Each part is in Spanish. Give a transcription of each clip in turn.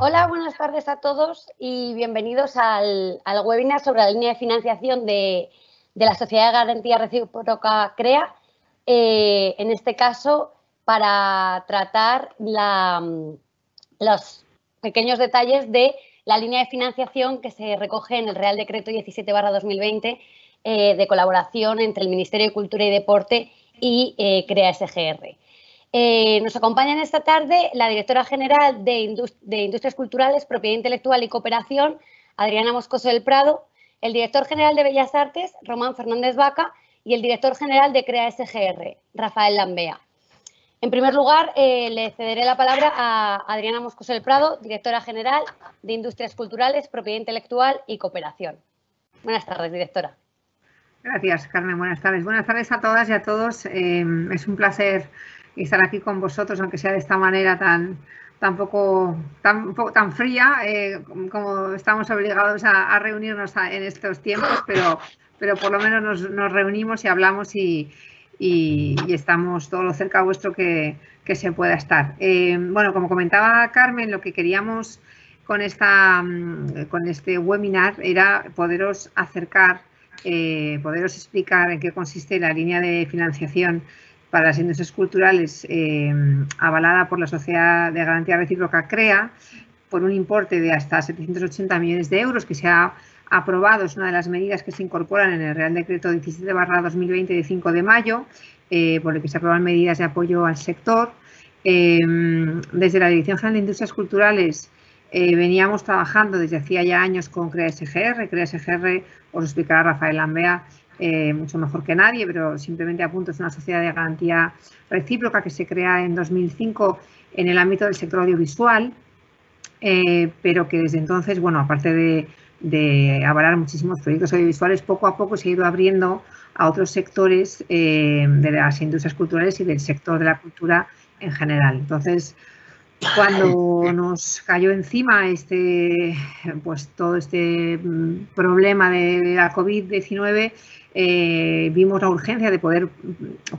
Hola, buenas tardes a todos y bienvenidos al, webinar sobre la línea de financiación de, la Sociedad de Garantía Recíproca CREA, eh, en este caso para tratar los pequeños detalles de la línea de financiación que se recoge en el Real Decreto 17-2020 eh, de colaboración entre el Ministerio de Cultura y Deporte y eh, CREA SGR. Eh, nos acompañan esta tarde la directora general de, Industrias Culturales, Propiedad Intelectual y Cooperación, Adriana Moscoso del Prado, el director general de Bellas Artes, Román Fernández Vaca, y el director general de CREA SGR, Rafael Lambea. En primer lugar, eh, le cederé la palabra a Adriana Moscoso del Prado, directora general de Industrias Culturales, Propiedad Intelectual y Cooperación. Buenas tardes, directora. Gracias, Carmen. Buenas tardes. Buenas tardes a todas y a todos. Eh, es un placer y estar aquí con vosotros, aunque sea de esta manera tan, tan, poco, tan, tan fría, eh, como estamos obligados a, reunirnos en estos tiempos, pero, pero por lo menos nos, reunimos y hablamos y, estamos todo lo cerca vuestro que, se pueda estar. Eh, bueno, como comentaba Carmen, lo que queríamos con, esta, mm, con este webinar era poderos acercar, eh, poderos explicar en qué consiste la línea de financiación para las industrias culturales eh, avalada por la Sociedad de Garantía Recíproca CREA por un importe de hasta 780 millones de euros que se ha aprobado, es una de las medidas que se incorporan en el Real Decreto 17 2020 de 5 de mayo, eh, por el que se aprueban medidas de apoyo al sector. Eh, desde la Dirección General de Industrias Culturales veníamos trabajando desde hacía ya años con CREA-SGR. CREA-SGR, os explicará Rafael Lambea, eh, mucho mejor que nadie, pero simplemente apunto, es una sociedad de garantía recíproca que se crea en 2005 en el ámbito del sector audiovisual, eh, pero que desde entonces, bueno, aparte de, avalar muchísimos proyectos audiovisuales, poco a poco se ha ido abriendo a otros sectores eh, de las industrias culturales y del sector de la cultura en general. Entonces, cuando nos cayó encima este, pues todo este mm, problema de la COVID-19, eh, vimos la urgencia de poder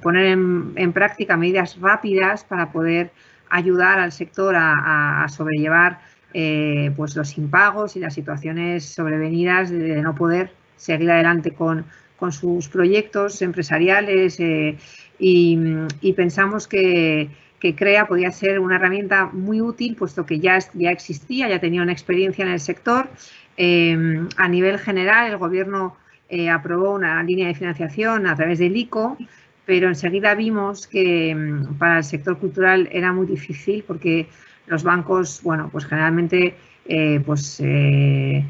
poner en, práctica medidas rápidas para poder ayudar al sector a, sobrellevar eh, pues los impagos y las situaciones sobrevenidas de, no poder seguir adelante con, sus proyectos empresariales eh, y, pensamos que, CREA podía ser una herramienta muy útil, puesto que ya, ya existía, ya tenía una experiencia en el sector. a nivel general, el gobierno eh, aprobó una línea de financiación a través del ICO, pero enseguida vimos que mm, para el sector cultural era muy difícil porque los bancos, bueno, pues generalmente eh, pues, eh,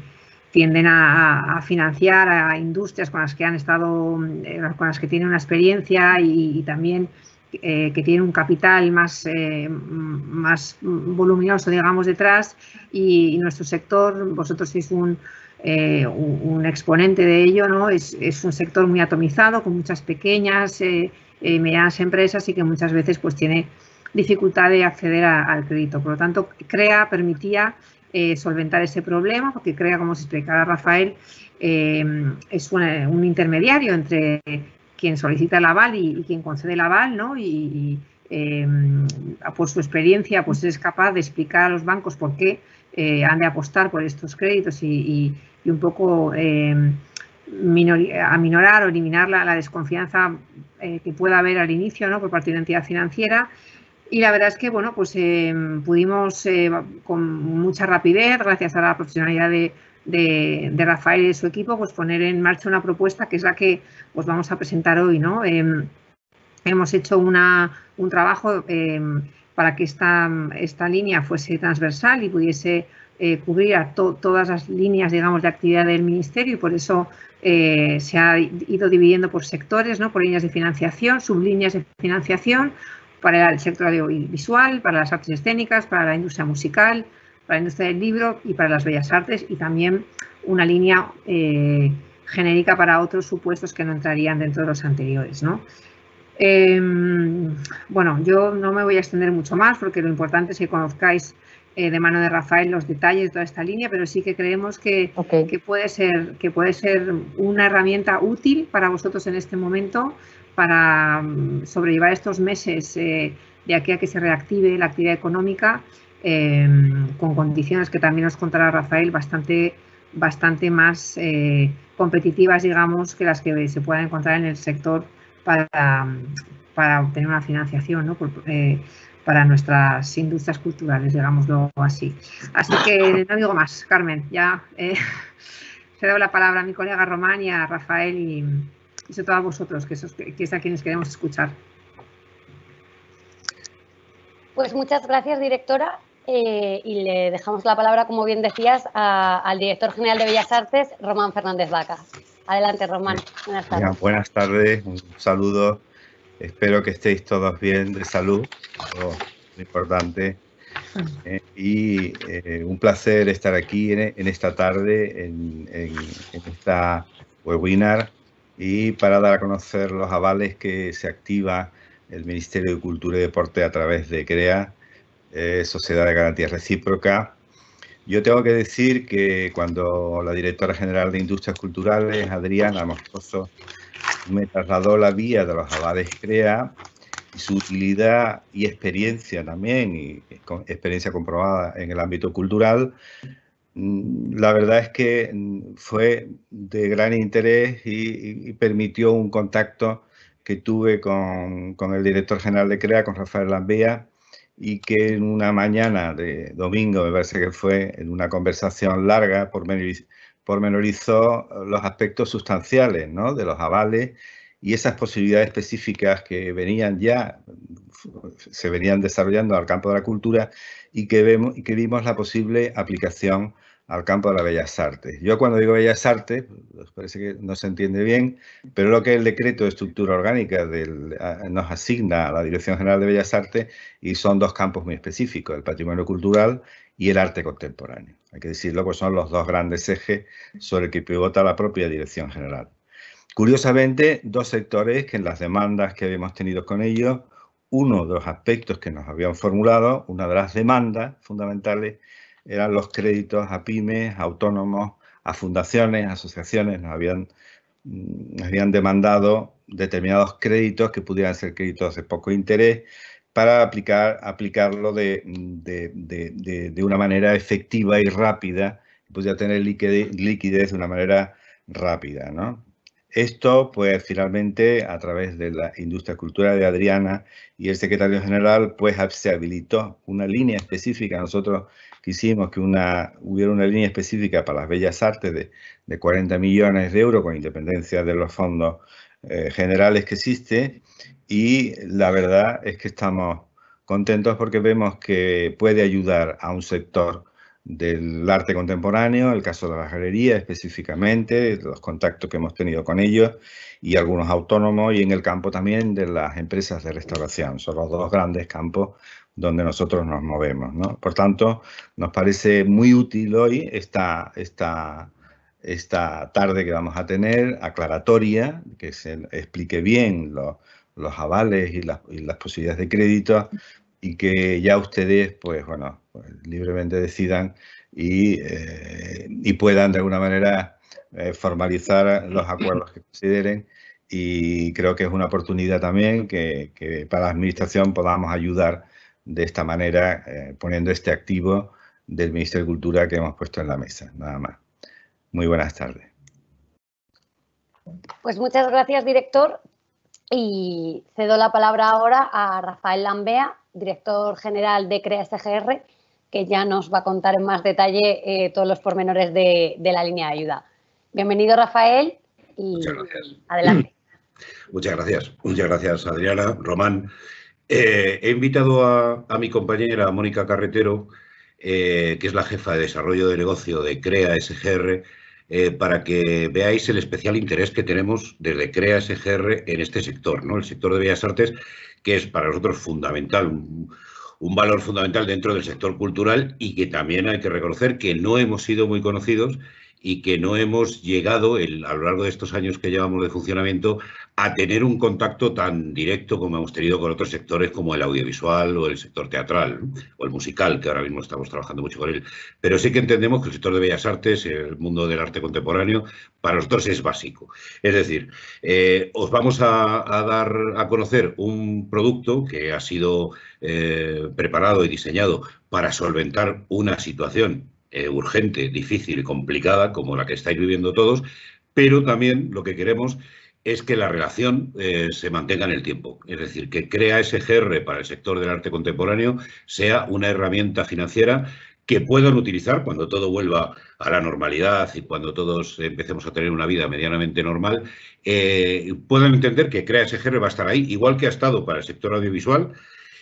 tienden a, financiar a industrias con las que han estado, mm, con las que tienen una experiencia y, también que tienen un capital más, más voluminoso, digamos, detrás y, y, nuestro sector, vosotros sois un, eh, un, exponente de ello, ¿no? Es, un sector muy atomizado, con muchas pequeñas y eh, eh, medianas empresas y que muchas veces pues tiene dificultad de acceder al crédito. Por lo tanto, CREA permitía solventar ese problema, porque CREA, como se explicaba Rafael, es un, intermediario entre quien solicita el aval y, quien concede el aval, ¿no? Y, y por su experiencia, pues es capaz de explicar a los bancos por qué eh, han de apostar por estos créditos y, un poco eh, aminorar o eliminar la, desconfianza eh, que pueda haber al inicio por parte de la entidad financiera. Y la verdad es que bueno, pues pudimos con mucha rapidez, gracias a la profesionalidad de, Rafael y de su equipo, pues poner en marcha una propuesta que es la que os vamos a presentar hoy. ¿no? Em, hemos hecho un trabajo em, para que esta, línea fuese transversal y pudiese eh, cubrir a todas las líneas digamos, de actividad del Ministerio y por eso eh, se ha ido dividiendo por sectores, ¿no? por líneas de financiación, sublíneas de financiación, para el sector audiovisual, para las artes escénicas, para la industria musical, para la industria del libro y para las bellas artes y también una línea eh, genérica para otros supuestos que no entrarían dentro de los anteriores. ¿no? Em, bueno, yo no me voy a extender mucho más porque lo importante es que conozcáis eh, de mano de Rafael los detalles de toda esta línea, pero sí que creemos que, que, puede ser, que puede ser una herramienta útil para vosotros en este momento para mm, sobrellevar estos meses eh, de aquí a que se reactive la actividad económica em, con condiciones que también os contará Rafael bastante, bastante más eh, competitivas, digamos, que las que se puedan encontrar en el sector para, obtener una financiación eh, para nuestras industrias culturales, digámoslo así. Así que no digo más, Carmen, ya eh, le doy la palabra a mi colega Román y a Rafael y, sobre todo a vosotros, que, es a quienes queremos escuchar. Pues muchas gracias, directora. Eh, y le dejamos la palabra, como bien decías, al director general de Bellas Artes, Román Fernández Vaca. Adelante, Román. Buenas tardes. un saludo. Espero que estéis todos bien de salud, importante. Eh, y eh, un placer estar aquí en, esta tarde, en, esta webinar, y para dar a conocer los avales que se activa el Ministerio de Cultura y Deporte a través de CREA, eh, Sociedad de Garantías Recíproca, yo tengo que decir que cuando la directora general de Industrias Culturales, Adriana Moscoso, me trasladó la vía de los abades CREA, su utilidad y experiencia también, y experiencia comprobada en el ámbito cultural, mm, la verdad es que mm, fue de gran interés y, permitió un contacto que tuve con, con, el director general de CREA, con Rafael Lambea, y que en una mañana de domingo, me parece que fue, en una conversación larga, pormenorizó eh, los aspectos sustanciales de los avales y esas posibilidades específicas que venían ya, se venían desarrollando al campo de la cultura y que, vemos, y que vimos la posible aplicación al campo de las bellas artes. Yo cuando digo bellas artes, pues, parece que no se entiende bien, pero lo que el decreto de estructura orgánica del, nos asigna a la Dirección General de Bellas Artes y son dos campos muy específicos, el patrimonio cultural y el arte contemporáneo. Hay que decirlo, pues son los dos grandes ejes sobre el que pivota la propia Dirección General. Curiosamente, dos sectores que en las demandas que habíamos tenido con ellos, uno de los aspectos que nos habían formulado, una de las demandas fundamentales, eran los créditos a pymes, autónomos, a fundaciones, asociaciones, nos habían, habían demandado determinados créditos que pudieran ser créditos de poco interés para aplicar, aplicarlo de, una manera efectiva y rápida, que pudiera tener liquidez, de una manera rápida. Esto, pues finalmente, a través de la industria cultural de Adriana y el secretario general, pues se habilitó una línea específica. a Nosotros Quisimos que una, hubiera una línea específica para las bellas artes de, 40 millones de euros, con independencia de los fondos eh, generales que existe. Y la verdad es que estamos contentos porque vemos que puede ayudar a un sector del arte contemporáneo, el caso de la galería específicamente, los contactos que hemos tenido con ellos y algunos autónomos y en el campo también de las empresas de restauración. Son los dos grandes campos donde nosotros nos movemos. Por tanto, nos parece muy útil hoy esta, esta, esta tarde que vamos a tener, aclaratoria, que se explique bien los, los avales y las, posibilidades de crédito y que ya ustedes, pues bueno, pues, libremente decidan eh, y, puedan de alguna manera eh, formalizar los acuerdos que consideren y creo que es una oportunidad también que, que para la administración podamos ayudar de esta manera, eh, poniendo este activo del Ministerio de Cultura que hemos puesto en la mesa, nada más. Muy buenas tardes. Pues muchas gracias, director. Y cedo la palabra ahora a Rafael Lambea, director general de CREA SGR, que ya nos va a contar en más detalle eh, todos los pormenores de, la línea de ayuda. Bienvenido, Rafael, y muchas gracias. adelante. Muchas gracias. Muchas gracias, Adriana, Román. Eh, he invitado a, mi compañera Mónica Carretero, eh, que es la jefa de desarrollo de negocio de CREA SGR, eh, para que veáis el especial interés que tenemos desde CREA SGR en este sector, ¿no? el sector de Bellas Artes, que es para nosotros fundamental, un valor fundamental dentro del sector cultural y que también hay que reconocer que no hemos sido muy conocidos y que no hemos llegado a lo largo de estos años que llevamos de funcionamiento a tener un contacto tan directo como hemos tenido con otros sectores como el audiovisual o el sector teatral o el musical, que ahora mismo estamos trabajando mucho con él. Pero sí que entendemos que el sector de bellas artes, el mundo del arte contemporáneo, para nosotros es básico. Es decir, eh, os vamos a, dar a conocer un producto que ha sido eh, preparado y diseñado para solventar una situación eh, urgente, difícil y complicada como la que estáis viviendo todos, pero también lo que queremos es que la relación eh, se mantenga en el tiempo. Es decir, que crea SGR para el sector del arte contemporáneo sea una herramienta financiera que puedan utilizar cuando todo vuelva a la normalidad y cuando todos empecemos a tener una vida medianamente normal, eh, puedan entender que Crea SGR va a estar ahí, igual que ha estado para el sector audiovisual,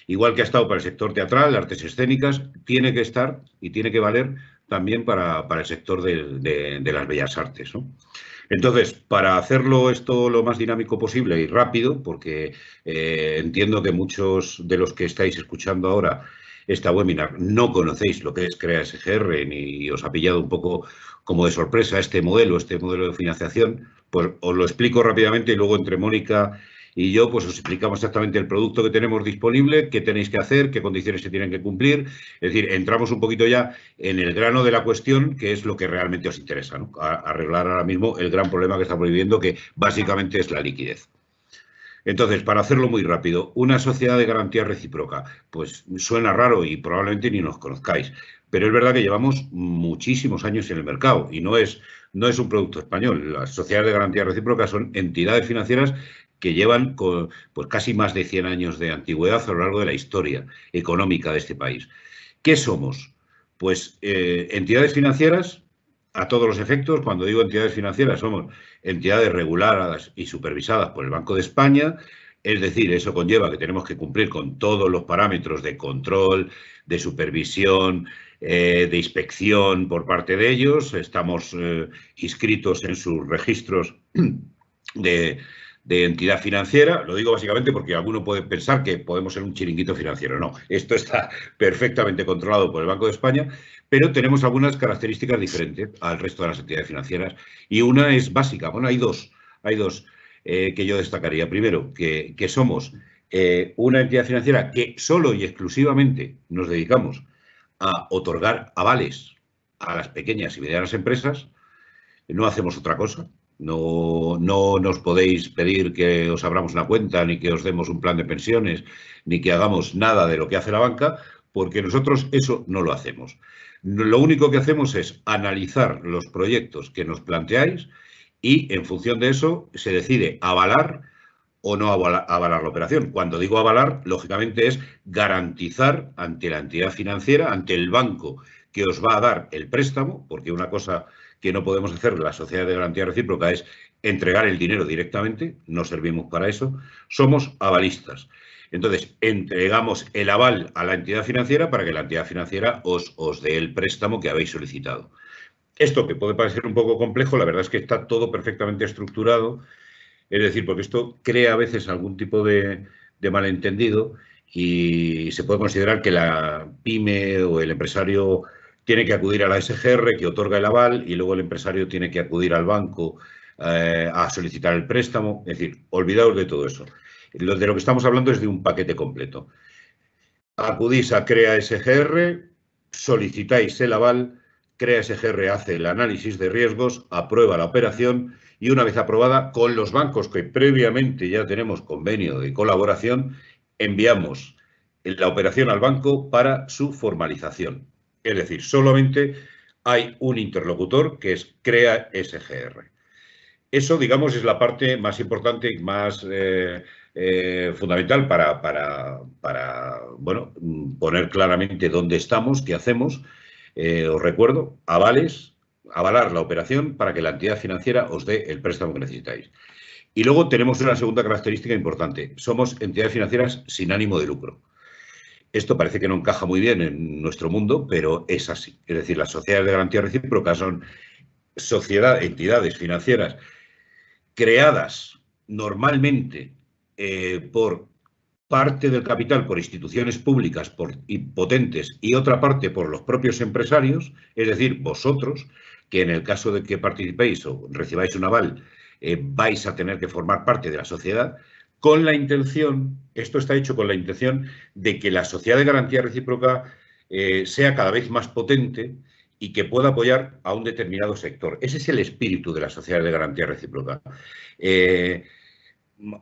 igual que ha estado para el sector teatral, artes escénicas, tiene que estar y tiene que valer también para, el sector de, las bellas artes. Entonces, para hacerlo esto lo más dinámico posible y rápido, porque eh, entiendo que muchos de los que estáis escuchando ahora esta webinar no conocéis lo que es CREA SGR ni os ha pillado un poco como de sorpresa este modelo, este modelo de financiación, pues os lo explico rápidamente y luego entre Mónica y yo pues os explicamos exactamente el producto que tenemos disponible, qué tenéis que hacer, qué condiciones se tienen que cumplir. Es decir, entramos un poquito ya en el grano de la cuestión, que es lo que realmente os interesa, arreglar ahora mismo el gran problema que estamos viviendo, que básicamente es la liquidez. Entonces, para hacerlo muy rápido, una sociedad de garantía recíproca, pues suena raro y probablemente ni nos conozcáis, pero es verdad que llevamos muchísimos años en el mercado y no es, no es un producto español. Las sociedades de garantía recíproca son entidades financieras que llevan pues, casi más de 100 años de antigüedad a lo largo de la historia económica de este país. ¿Qué somos? Pues eh, entidades financieras, a todos los efectos, cuando digo entidades financieras, somos entidades reguladas y supervisadas por el Banco de España, es decir, eso conlleva que tenemos que cumplir con todos los parámetros de control, de supervisión, eh, de inspección por parte de ellos. Estamos eh, inscritos en sus registros de, de entidad financiera. Lo digo básicamente porque alguno puede pensar que podemos ser un chiringuito financiero. No, esto está perfectamente controlado por el Banco de España, pero tenemos algunas características diferentes al resto de las entidades financieras y una es básica. Bueno, hay dos, hay dos eh, que yo destacaría. Primero, que, somos eh, una entidad financiera que solo y exclusivamente nos dedicamos a otorgar avales a las pequeñas y medianas empresas. No hacemos otra cosa, no, nos podéis pedir que os abramos una cuenta, ni que os demos un plan de pensiones, ni que hagamos nada de lo que hace la banca, porque nosotros eso no lo hacemos. Lo único que hacemos es analizar los proyectos que nos planteáis y en función de eso se decide avalar o no avalar la operación. Cuando digo avalar, lógicamente es garantizar ante la entidad financiera, ante el banco que os va a dar el préstamo, porque una cosa que no podemos hacer la sociedad de garantía recíproca es entregar el dinero directamente, no servimos para eso, somos avalistas. Entonces, entregamos el aval a la entidad financiera para que la entidad financiera os, dé el préstamo que habéis solicitado. Esto que puede parecer un poco complejo, la verdad es que está todo perfectamente estructurado, es decir, porque esto crea a veces algún tipo de, de malentendido y se puede considerar que la pyme o el empresario tiene que acudir a la SGR que otorga el aval y luego el empresario tiene que acudir al banco eh, a solicitar el préstamo. Es decir, olvidaos de todo eso. de lo que estamos hablando es de un paquete completo. Acudís a CREA SGR, solicitáis el aval, CREA SGR hace el análisis de riesgos, aprueba la operación y una vez aprobada, con los bancos que previamente ya tenemos convenio de colaboración, enviamos la operación al banco para su formalización. Es decir, solamente hay un interlocutor que es crea SGR. Eso, digamos, es la parte más importante y más eh, eh, fundamental para, bueno, poner claramente dónde estamos, qué hacemos. Eh, os recuerdo, avales, avalar la operación para que la entidad financiera os dé el préstamo que necesitáis. Y luego tenemos una segunda característica importante. Somos entidades financieras sin ánimo de lucro. Esto parece que no encaja muy bien en nuestro mundo, pero es así. Es decir, las sociedades de garantía recíproca son sociedades, entidades financieras creadas normalmente eh, por parte del capital por instituciones públicas por, y potentes y otra parte por los propios empresarios, es decir, vosotros, que en el caso de que participéis o recibáis un aval, eh, vais a tener que formar parte de la sociedad, con la intención, esto está hecho con la intención de que la sociedad de garantía recíproca eh, sea cada vez más potente y que pueda apoyar a un determinado sector. Ese es el espíritu de la sociedad de garantía recíproca. Eh,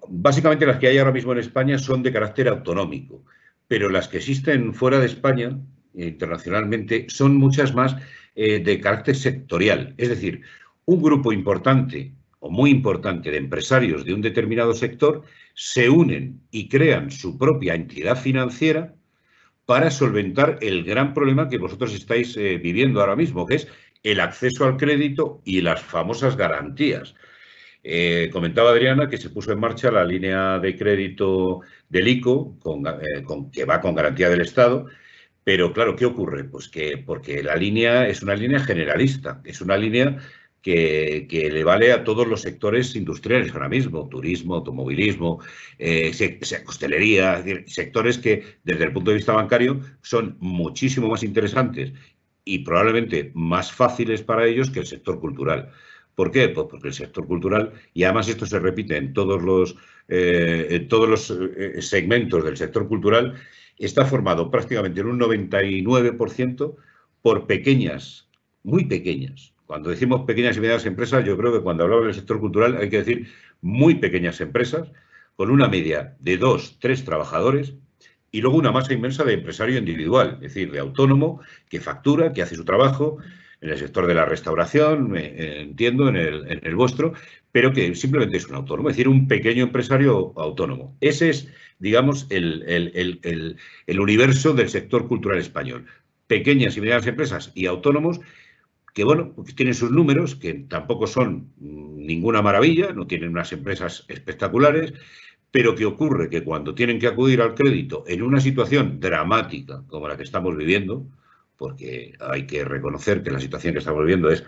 básicamente las que hay ahora mismo en España son de carácter autonómico, pero las que existen fuera de España, internacionalmente, son muchas más eh, de carácter sectorial. Es decir, un grupo importante muy importante de empresarios de un determinado sector se unen y crean su propia entidad financiera para solventar el gran problema que vosotros estáis eh, viviendo ahora mismo, que es el acceso al crédito y las famosas garantías. Eh, comentaba Adriana que se puso en marcha la línea de crédito del ICO, eh, con, que va con garantía del Estado, pero claro, ¿qué ocurre? Pues que porque la línea es una línea generalista, es una línea que, le vale a todos los sectores industriales ahora mismo, turismo, automovilismo, eh, hostelería, sectores que desde el punto de vista bancario son muchísimo más interesantes y probablemente más fáciles para ellos que el sector cultural. ¿Por qué? Pues porque el sector cultural, y además esto se repite en todos los, eh, en todos los eh, segmentos del sector cultural, está formado prácticamente en un 99% por pequeñas, muy pequeñas cuando decimos pequeñas y medianas empresas, yo creo que cuando hablamos del sector cultural hay que decir muy pequeñas empresas, con una media de dos, tres trabajadores y luego una masa inmensa de empresario individual, es decir, de autónomo que factura, que hace su trabajo en el sector de la restauración, eh, entiendo, en el, vuestro, pero que simplemente es un autónomo, es decir, un pequeño empresario autónomo. Ese es, digamos, el universo del sector cultural español. Pequeñas y medianas empresas y autónomos que bueno, pues tienen sus números, que tampoco son ninguna maravilla, no tienen unas empresas espectaculares, pero que ocurre que cuando tienen que acudir al crédito en una situación dramática como la que estamos viviendo, porque hay que reconocer que la situación que estamos viviendo es,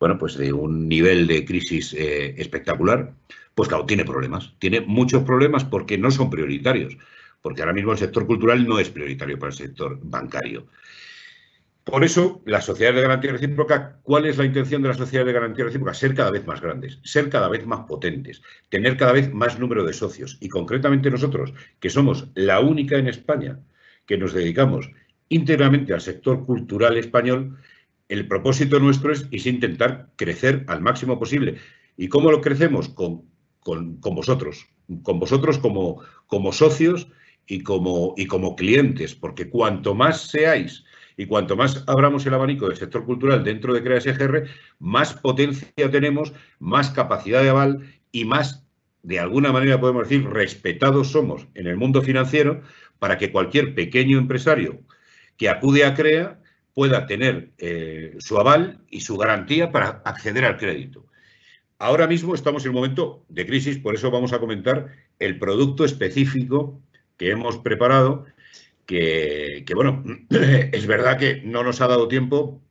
bueno, pues de un nivel de crisis eh, espectacular, pues claro, tiene problemas, tiene muchos problemas porque no son prioritarios, porque ahora mismo el sector cultural no es prioritario para el sector bancario. Por eso, las sociedades de garantía recíproca, ¿cuál es la intención de las sociedades de garantía recíproca? Ser cada vez más grandes, ser cada vez más potentes, tener cada vez más número de socios. Y concretamente nosotros, que somos la única en España que nos dedicamos íntegramente al sector cultural español, el propósito nuestro es, es intentar crecer al máximo posible. ¿Y cómo lo crecemos? Con, vosotros, con vosotros como, socios y y como clientes, porque cuanto más seáis y cuanto más abramos el abanico del sector cultural dentro de CREA SGR, e más potencia tenemos, más capacidad de aval y más, de alguna manera podemos decir, respetados somos en el mundo financiero para que cualquier pequeño empresario que acude a CREA pueda tener eh, su aval y su garantía para acceder al crédito. Ahora mismo estamos en un momento de crisis, por eso vamos a comentar el producto específico que hemos preparado que, bueno, es verdad que no nos ha dado tiempo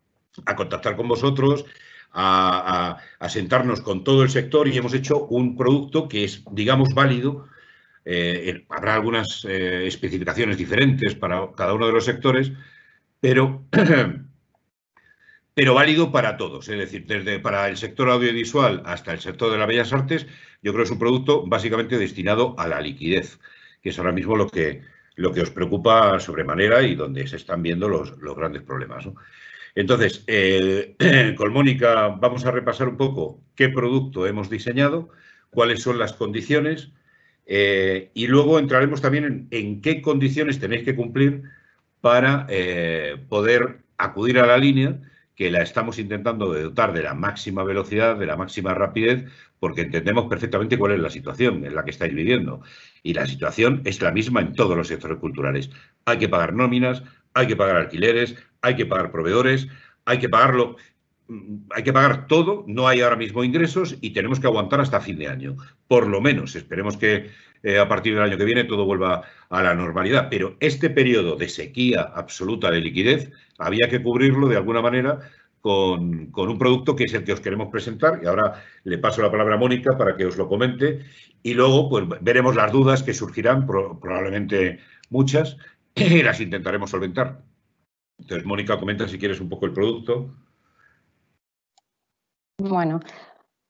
a contactar con vosotros, a, sentarnos con todo el sector y hemos hecho un producto que es, digamos, válido. Eh, habrá algunas eh, especificaciones diferentes para cada uno de los sectores, pero, pero válido para todos. Es decir, desde para el sector audiovisual hasta el sector de las bellas artes, yo creo que es un producto básicamente destinado a la liquidez, que es ahora mismo lo que, lo que os preocupa sobremanera y donde se están viendo los, grandes problemas. Entonces, eh, con Mónica vamos a repasar un poco qué producto hemos diseñado, cuáles son las condiciones eh, y luego entraremos también en, en, qué condiciones tenéis que cumplir para eh, poder acudir a la línea que la estamos intentando dotar de la máxima velocidad, de la máxima rapidez, porque entendemos perfectamente cuál es la situación en la que estáis viviendo. Y la situación es la misma en todos los sectores culturales. Hay que pagar nóminas, hay que pagar alquileres, hay que pagar proveedores, hay que pagarlo. Mm, hay que pagar todo, no hay ahora mismo ingresos y tenemos que aguantar hasta fin de año. Por lo menos, esperemos que eh, a partir del año que viene todo vuelva a la normalidad. Pero este periodo de sequía absoluta de liquidez había que cubrirlo de alguna manera con, un producto que es el que os queremos presentar. Y ahora le paso la palabra a Mónica para que os lo comente. Y luego pues, veremos las dudas que surgirán, probablemente muchas, y las intentaremos solventar. Entonces, Mónica, comenta si quieres un poco el producto. Bueno,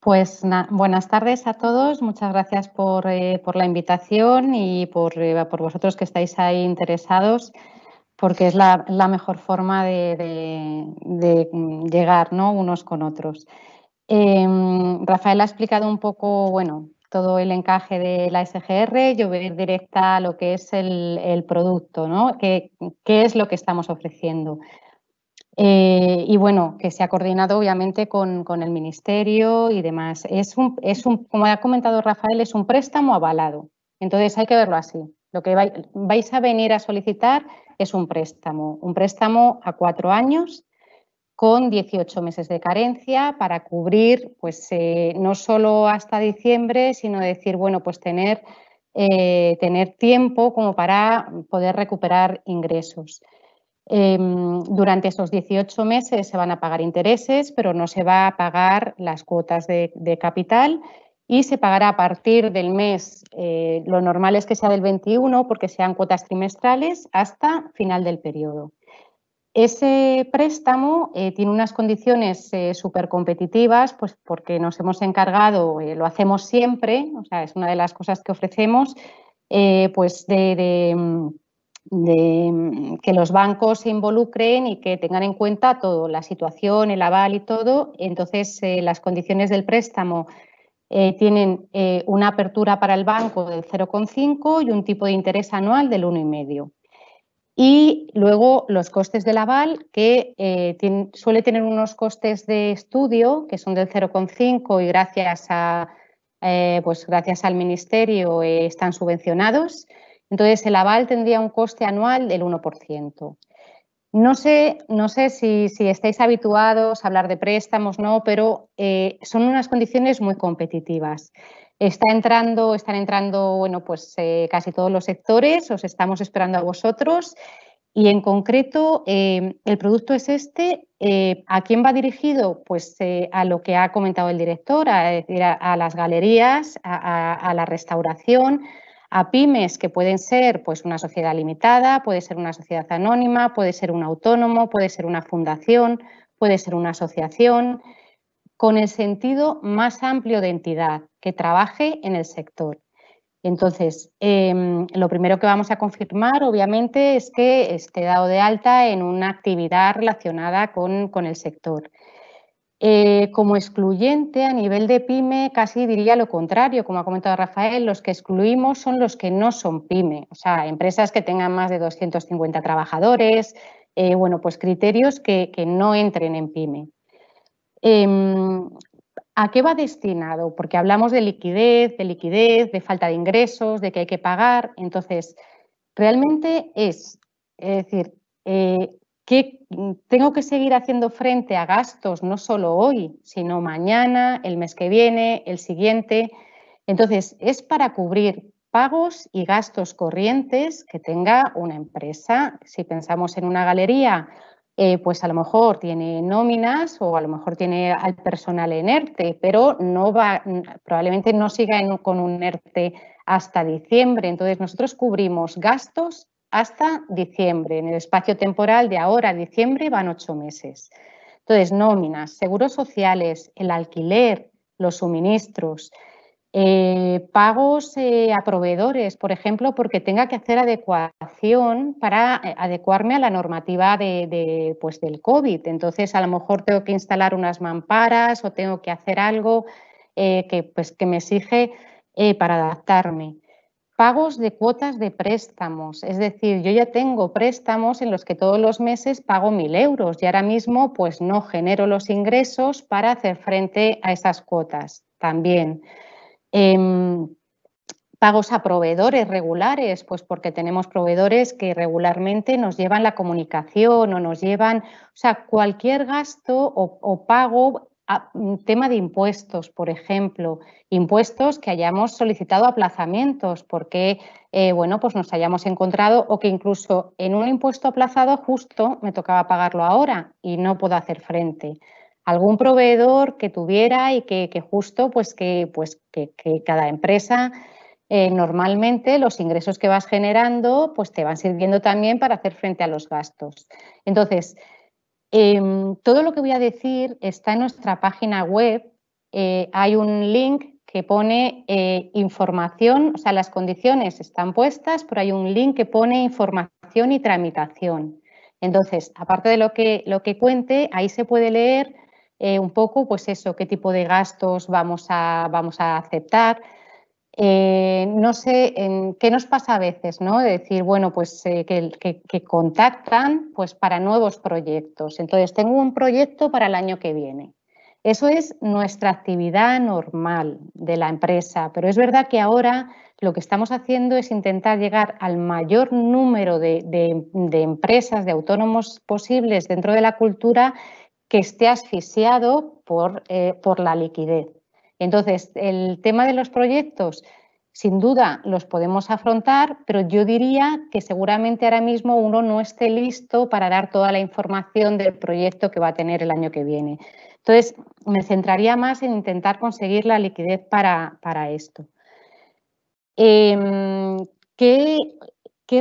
pues buenas tardes a todos. Muchas gracias por, eh, la invitación y eh, por, vosotros que estáis ahí interesados, porque es la, mejor forma de, mm, llegar ¿no? unos con otros. Em, Rafael ha explicado un poco bueno, todo el encaje de la SGR. Yo voy a ir directa a lo que es el, producto, ¿no? ¿Qué, es lo que estamos ofreciendo? Eh, y bueno, que se ha coordinado obviamente con, el Ministerio y demás. Es un, es un, como ha comentado Rafael, es un préstamo avalado. Entonces hay que verlo así. Lo que vais a venir a solicitar es un préstamo, un préstamo a cuatro años con 18 meses de carencia para cubrir, pues eh, no solo hasta diciembre, sino decir, bueno, pues tener, eh, tener tiempo como para poder recuperar ingresos. Em, durante esos 18 meses se van a pagar intereses, pero no se va a pagar las cuotas de, capital y se pagará a partir del mes, eh, lo normal es que sea del 21 porque sean cuotas trimestrales, hasta final del periodo. Ese préstamo eh, tiene unas condiciones eh, súper competitivas, pues porque nos hemos encargado, lo hacemos siempre, o sea, es una de las cosas que ofrecemos, pues de mm, de mm, que los bancos se involucren y que tengan en cuenta todo, la situación, el aval y todo. Entonces, eh, las condiciones del préstamo eh, tienen eh, una apertura para el banco del 0,5 y un tipo de interés anual del 1,5. Y luego los costes del aval, que suele tener unos costes de estudio que son del 0,5 y gracias, pues gracias al Ministerio están subvencionados. Entonces, el aval tendría un coste anual del 1%. No sé, no sé si, estáis habituados a hablar de préstamos, no, pero eh, son unas condiciones muy competitivas. Está entrando, están entrando, bueno, pues eh, casi todos los sectores, os estamos esperando a vosotros. Y en concreto, eh, el producto es este. ¿A quién va dirigido? Pues a lo que ha comentado el director, a, a las galerías, a la restauración, a pymes que pueden ser pues, una sociedad limitada, puede ser una sociedad anónima, puede ser un autónomo, puede ser una fundación, puede ser una asociación, con el sentido más amplio de entidad que trabaje en el sector. Entonces, em, lo primero que vamos a confirmar, obviamente, es que esté dado de alta en una actividad relacionada con el sector. Eh, como excluyente, a nivel de pyme, casi diría lo contrario, como ha comentado Rafael, los que excluimos son los que no son pyme, o sea, empresas que tengan más de 250 trabajadores, eh, bueno, pues criterios que, no entren en pyme. Em, ¿A qué va destinado? Porque hablamos de liquidez, de liquidez, de falta de ingresos, de que hay que pagar, entonces, realmente es, es decir, eh, que tengo que seguir haciendo frente a gastos no solo hoy, sino mañana, el mes que viene, el siguiente. Entonces, es para cubrir pagos y gastos corrientes que tenga una empresa. Si pensamos en una galería, eh, pues a lo mejor tiene nóminas o a lo mejor tiene al personal en ERTE, pero no va, probablemente no siga con un ERTE hasta diciembre. Entonces, nosotros cubrimos gastos hasta diciembre. En el espacio temporal de ahora a diciembre van ocho meses. Entonces, nóminas, seguros sociales, el alquiler, los suministros, eh, pagos eh, a proveedores, por ejemplo, porque tenga que hacer adecuación para eh, adecuarme a la normativa de, pues, del COVID. Entonces, a lo mejor tengo que instalar unas mamparas o tengo que hacer algo que, pues, que me exige para adaptarme pagos de cuotas de préstamos. Es decir, yo ya tengo préstamos en los que todos los meses pago mil euros y ahora mismo pues no genero los ingresos para hacer frente a esas cuotas también. Em, pagos a proveedores regulares, pues porque tenemos proveedores que regularmente nos llevan la comunicación o nos llevan, o sea, cualquier gasto o pago Mm, tema de impuestos, por ejemplo, impuestos que hayamos solicitado aplazamientos porque eh, bueno, pues nos hayamos encontrado o que incluso en un impuesto aplazado justo me tocaba pagarlo ahora y no puedo hacer frente. Algún proveedor que tuviera y que, justo pues que, pues cada empresa eh, normalmente los ingresos que vas generando pues te van sirviendo también para hacer frente a los gastos. Entonces, Em, todo lo que voy a decir está en nuestra página web. Eh, hay un link que pone eh, información, o sea, las condiciones están puestas, pero hay un link que pone información y tramitación. Entonces, aparte de lo que, cuente, ahí se puede leer eh, un poco, pues eso, qué tipo de gastos vamos a aceptar, eh, no sé, en, ¿qué nos pasa a veces? ¿no? decir, bueno, pues eh, que, contactan pues, para nuevos proyectos. Entonces, tengo un proyecto para el año que viene. Eso es nuestra actividad normal de la empresa, pero es verdad que ahora lo que estamos haciendo es intentar llegar al mayor número de, empresas, de autónomos posibles dentro de la cultura que esté asfixiado por eh, la liquidez. Entonces, el tema de los proyectos, sin duda, los podemos afrontar, pero yo diría que seguramente ahora mismo uno no esté listo para dar toda la información del proyecto que va a tener el año que viene. Entonces, me centraría más en intentar conseguir la liquidez para, esto. Em, ¿qué,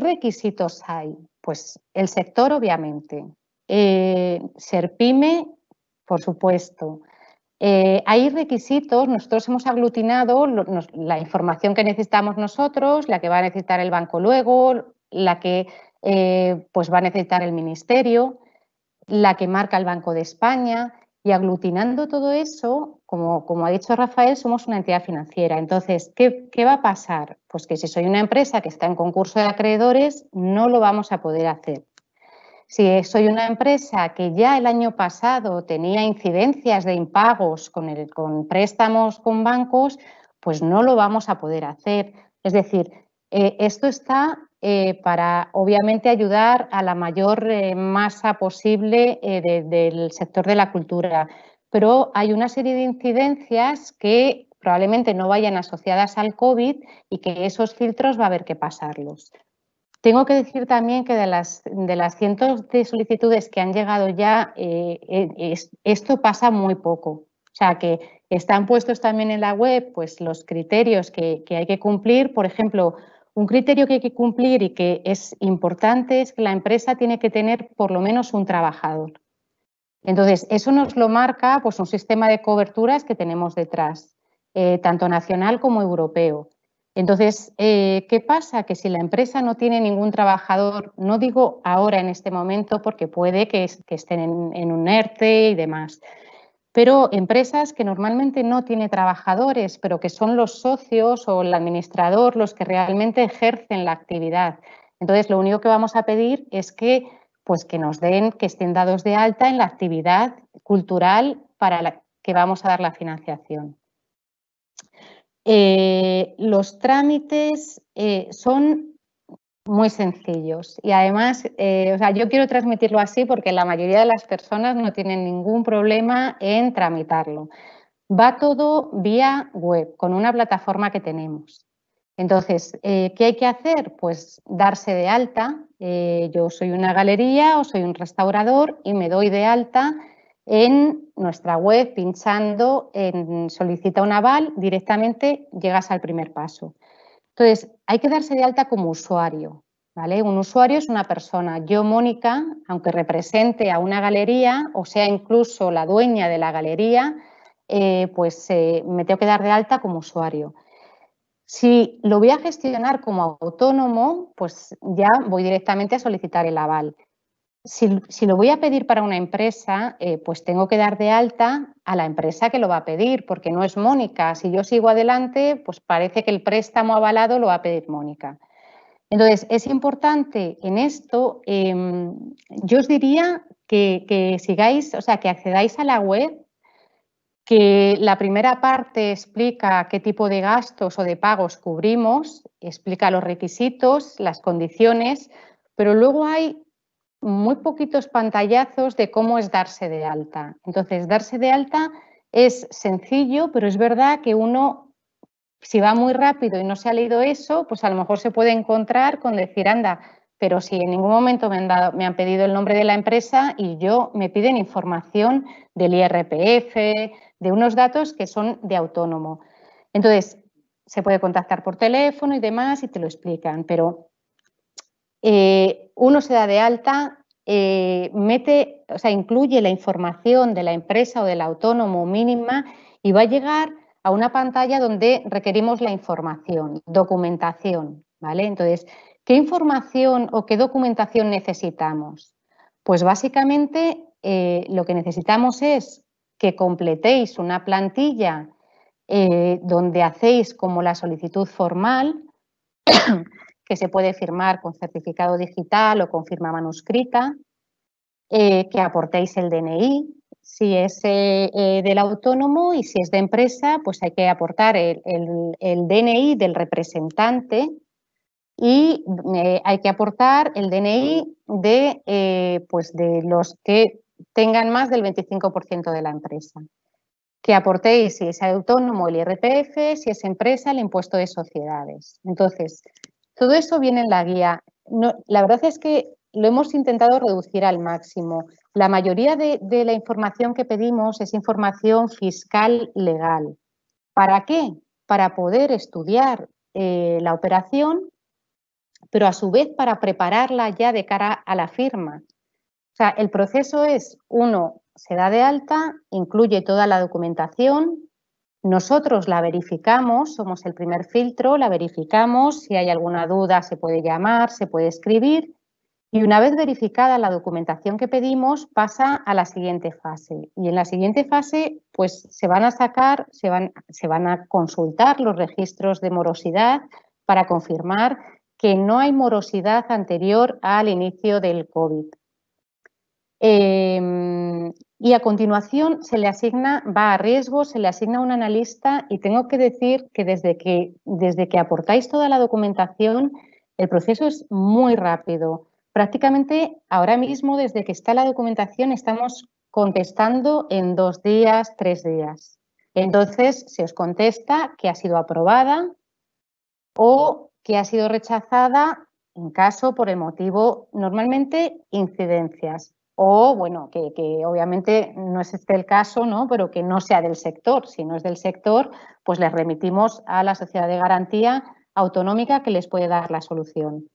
requisitos hay? Pues el sector, obviamente. Eh, ser pyme, por supuesto. Eh, hay requisitos, nosotros hemos aglutinado la información que necesitamos nosotros, la que va a necesitar el banco luego, la que eh, pues va a necesitar el ministerio, la que marca el Banco de España y aglutinando todo eso, como, ha dicho Rafael, somos una entidad financiera. Entonces, ¿qué, ¿qué, va a pasar? Pues que si soy una empresa que está en concurso de acreedores, no lo vamos a poder hacer. Si soy una empresa que ya el año pasado tenía incidencias de impagos con, préstamos con bancos, pues no lo vamos a poder hacer. Es decir, eh, esto está eh, para, obviamente, ayudar a la mayor eh, masa posible del sector de la cultura, pero hay una serie de incidencias que probablemente no vayan asociadas al COVID y que esos filtros va a haber que pasarlos. Tengo que decir también que de las, de las cientos de solicitudes que han llegado ya, eh, eh, esto pasa muy poco. O sea, que están puestos también en la web pues, los criterios que, hay que cumplir. Por ejemplo, un criterio que hay que cumplir y que es importante es que la empresa tiene que tener por lo menos un trabajador. Entonces, eso nos lo marca pues, un sistema de coberturas que tenemos detrás, eh, tanto nacional como europeo. Entonces, eh, ¿qué pasa? Que si la empresa no tiene ningún trabajador, no digo ahora en este momento porque puede que, estén en, un ERTE y demás, pero empresas que normalmente no tienen trabajadores, pero que son los socios o el administrador los que realmente ejercen la actividad. Entonces, lo único que vamos a pedir es que, pues, que nos den, que estén dados de alta en la actividad cultural para la que vamos a dar la financiación. Eh, los trámites eh, son muy sencillos y además, eh, o sea, yo quiero transmitirlo así porque la mayoría de las personas no tienen ningún problema en tramitarlo. Va todo vía web, con una plataforma que tenemos. Entonces, ¿qué hay que hacer? Pues darse de alta. yo soy una galería o soy un restaurador y me doy de alta en nuestra web, pinchando en solicita un aval, directamente llegas al primer paso. Entonces, hay que darse de alta como usuario. ¿vale? Un usuario es una persona. Yo, Mónica, aunque represente a una galería o sea incluso la dueña de la galería, eh, pues eh, me tengo que dar de alta como usuario. Si lo voy a gestionar como autónomo, pues ya voy directamente a solicitar el aval si, lo voy a pedir para una empresa, eh, pues tengo que dar de alta a la empresa que lo va a pedir, porque no es Mónica. Si yo sigo adelante, pues parece que el préstamo avalado lo va a pedir Mónica. Entonces, es importante en esto, em, yo os diría que, que sigáis, o sea, que accedáis a la web, que la primera parte explica qué tipo de gastos o de pagos cubrimos, explica los requisitos, las condiciones, pero luego hay muy poquitos pantallazos de cómo es darse de alta. Entonces, darse de alta es sencillo, pero es verdad que uno, si va muy rápido y no se ha leído eso, pues a lo mejor se puede encontrar con decir, anda, pero si en ningún momento me han, dado, me han pedido el nombre de la empresa y yo me piden información del IRPF, de unos datos que son de autónomo. Entonces, se puede contactar por teléfono y demás y te lo explican, pero eh, uno se da de alta, eh, mete, o sea, incluye la información de la empresa o del autónomo mínima y va a llegar a una pantalla donde requerimos la información, documentación, ¿vale? Entonces, ¿qué información o qué documentación necesitamos? Pues básicamente eh, lo que necesitamos es que completéis una plantilla donde hacéis como la solicitud formal que se puede firmar con certificado digital o con firma manuscrita, eh, que aportéis el DNI, si es eh, eh, del autónomo y si es de empresa, pues hay que aportar el, DNI del representante y hay que aportar el DNI de, pues de los que tengan más del 25% de la empresa. Que aportéis si es autónomo el IRPF, si es empresa el impuesto de sociedades. Entonces, todo eso viene en la guía. la verdad es que lo hemos intentado reducir al máximo. La mayoría de, la información que pedimos es información fiscal legal. ¿Para qué? Para poder estudiar eh, la operación, pero a su vez para prepararla ya de cara a la firma. O sea, el proceso es, uno, se da de alta, incluye toda la documentación, nosotros la verificamos, somos el primer filtro, la verificamos, si hay alguna duda se puede llamar, se puede escribir y una vez verificada la documentación que pedimos pasa a la siguiente fase y en la siguiente fase pues se van a sacar, se van, se van a consultar los registros de morosidad para confirmar que no hay morosidad anterior al inicio del COVID. Em, y a continuación se le asigna, va a riesgo, se le asigna un analista y tengo que decir que desde que, desde que aportáis toda la documentación, el proceso es muy rápido. Prácticamente ahora mismo, desde que está la documentación, estamos contestando en dos días, tres días. Entonces, se os contesta que ha sido aprobada o que ha sido rechazada en caso por el motivo, normalmente, incidencias o bueno, que, obviamente no es este el caso, pero que no sea del sector. Si no es del sector, pues les remitimos a la sociedad de garantía autonómica que les puede dar la solución.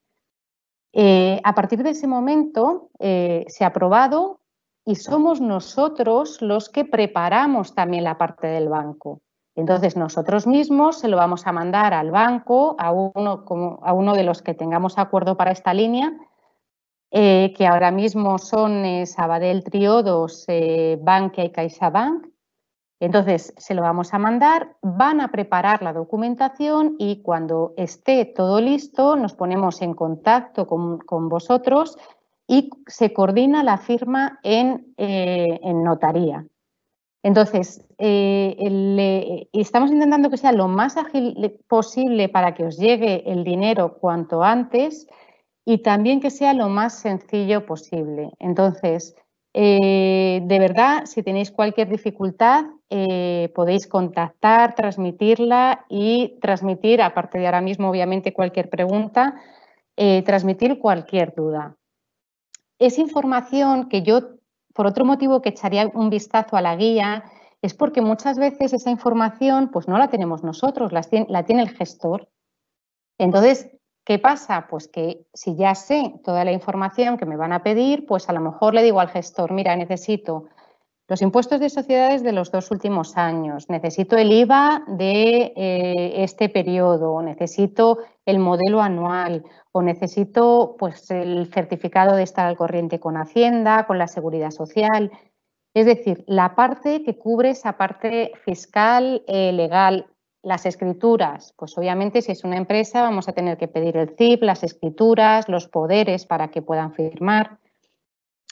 Eh, a partir de ese momento eh, se ha aprobado y somos nosotros los que preparamos también la parte del banco. Entonces nosotros mismos se lo vamos a mandar al banco, a uno de los que tengamos acuerdo para esta línea, eh, que ahora mismo son eh, Sabadell Triodos, eh, Bankia y CaixaBank. Entonces, se lo vamos a mandar, van a preparar la documentación y cuando esté todo listo, nos ponemos en contacto con, vosotros y se coordina la firma en, eh, notaría. Entonces, estamos intentando que sea lo más ágil posible para que os llegue el dinero cuanto antes y también que sea lo más sencillo posible. Entonces, eh, de verdad, si tenéis cualquier dificultad, eh, podéis contactar, transmitirla y transmitir, aparte de ahora mismo, obviamente, cualquier pregunta, eh, transmitir cualquier duda. Es información que yo, por otro motivo que echaría un vistazo a la guía, es porque muchas veces esa información pues no la tenemos nosotros, la tiene el gestor. Entonces, ¿Qué pasa? Pues que si ya sé toda la información que me van a pedir, pues a lo mejor le digo al gestor, mira, necesito los impuestos de sociedades de los dos últimos años, necesito el IVA de eh, este periodo, necesito el modelo anual o necesito pues, el certificado de estar al corriente con Hacienda, con la Seguridad Social. Es decir, la parte que cubre esa parte fiscal, eh, legal, las escrituras, pues obviamente si es una empresa vamos a tener que pedir el CIP, las escrituras, los poderes para que puedan firmar.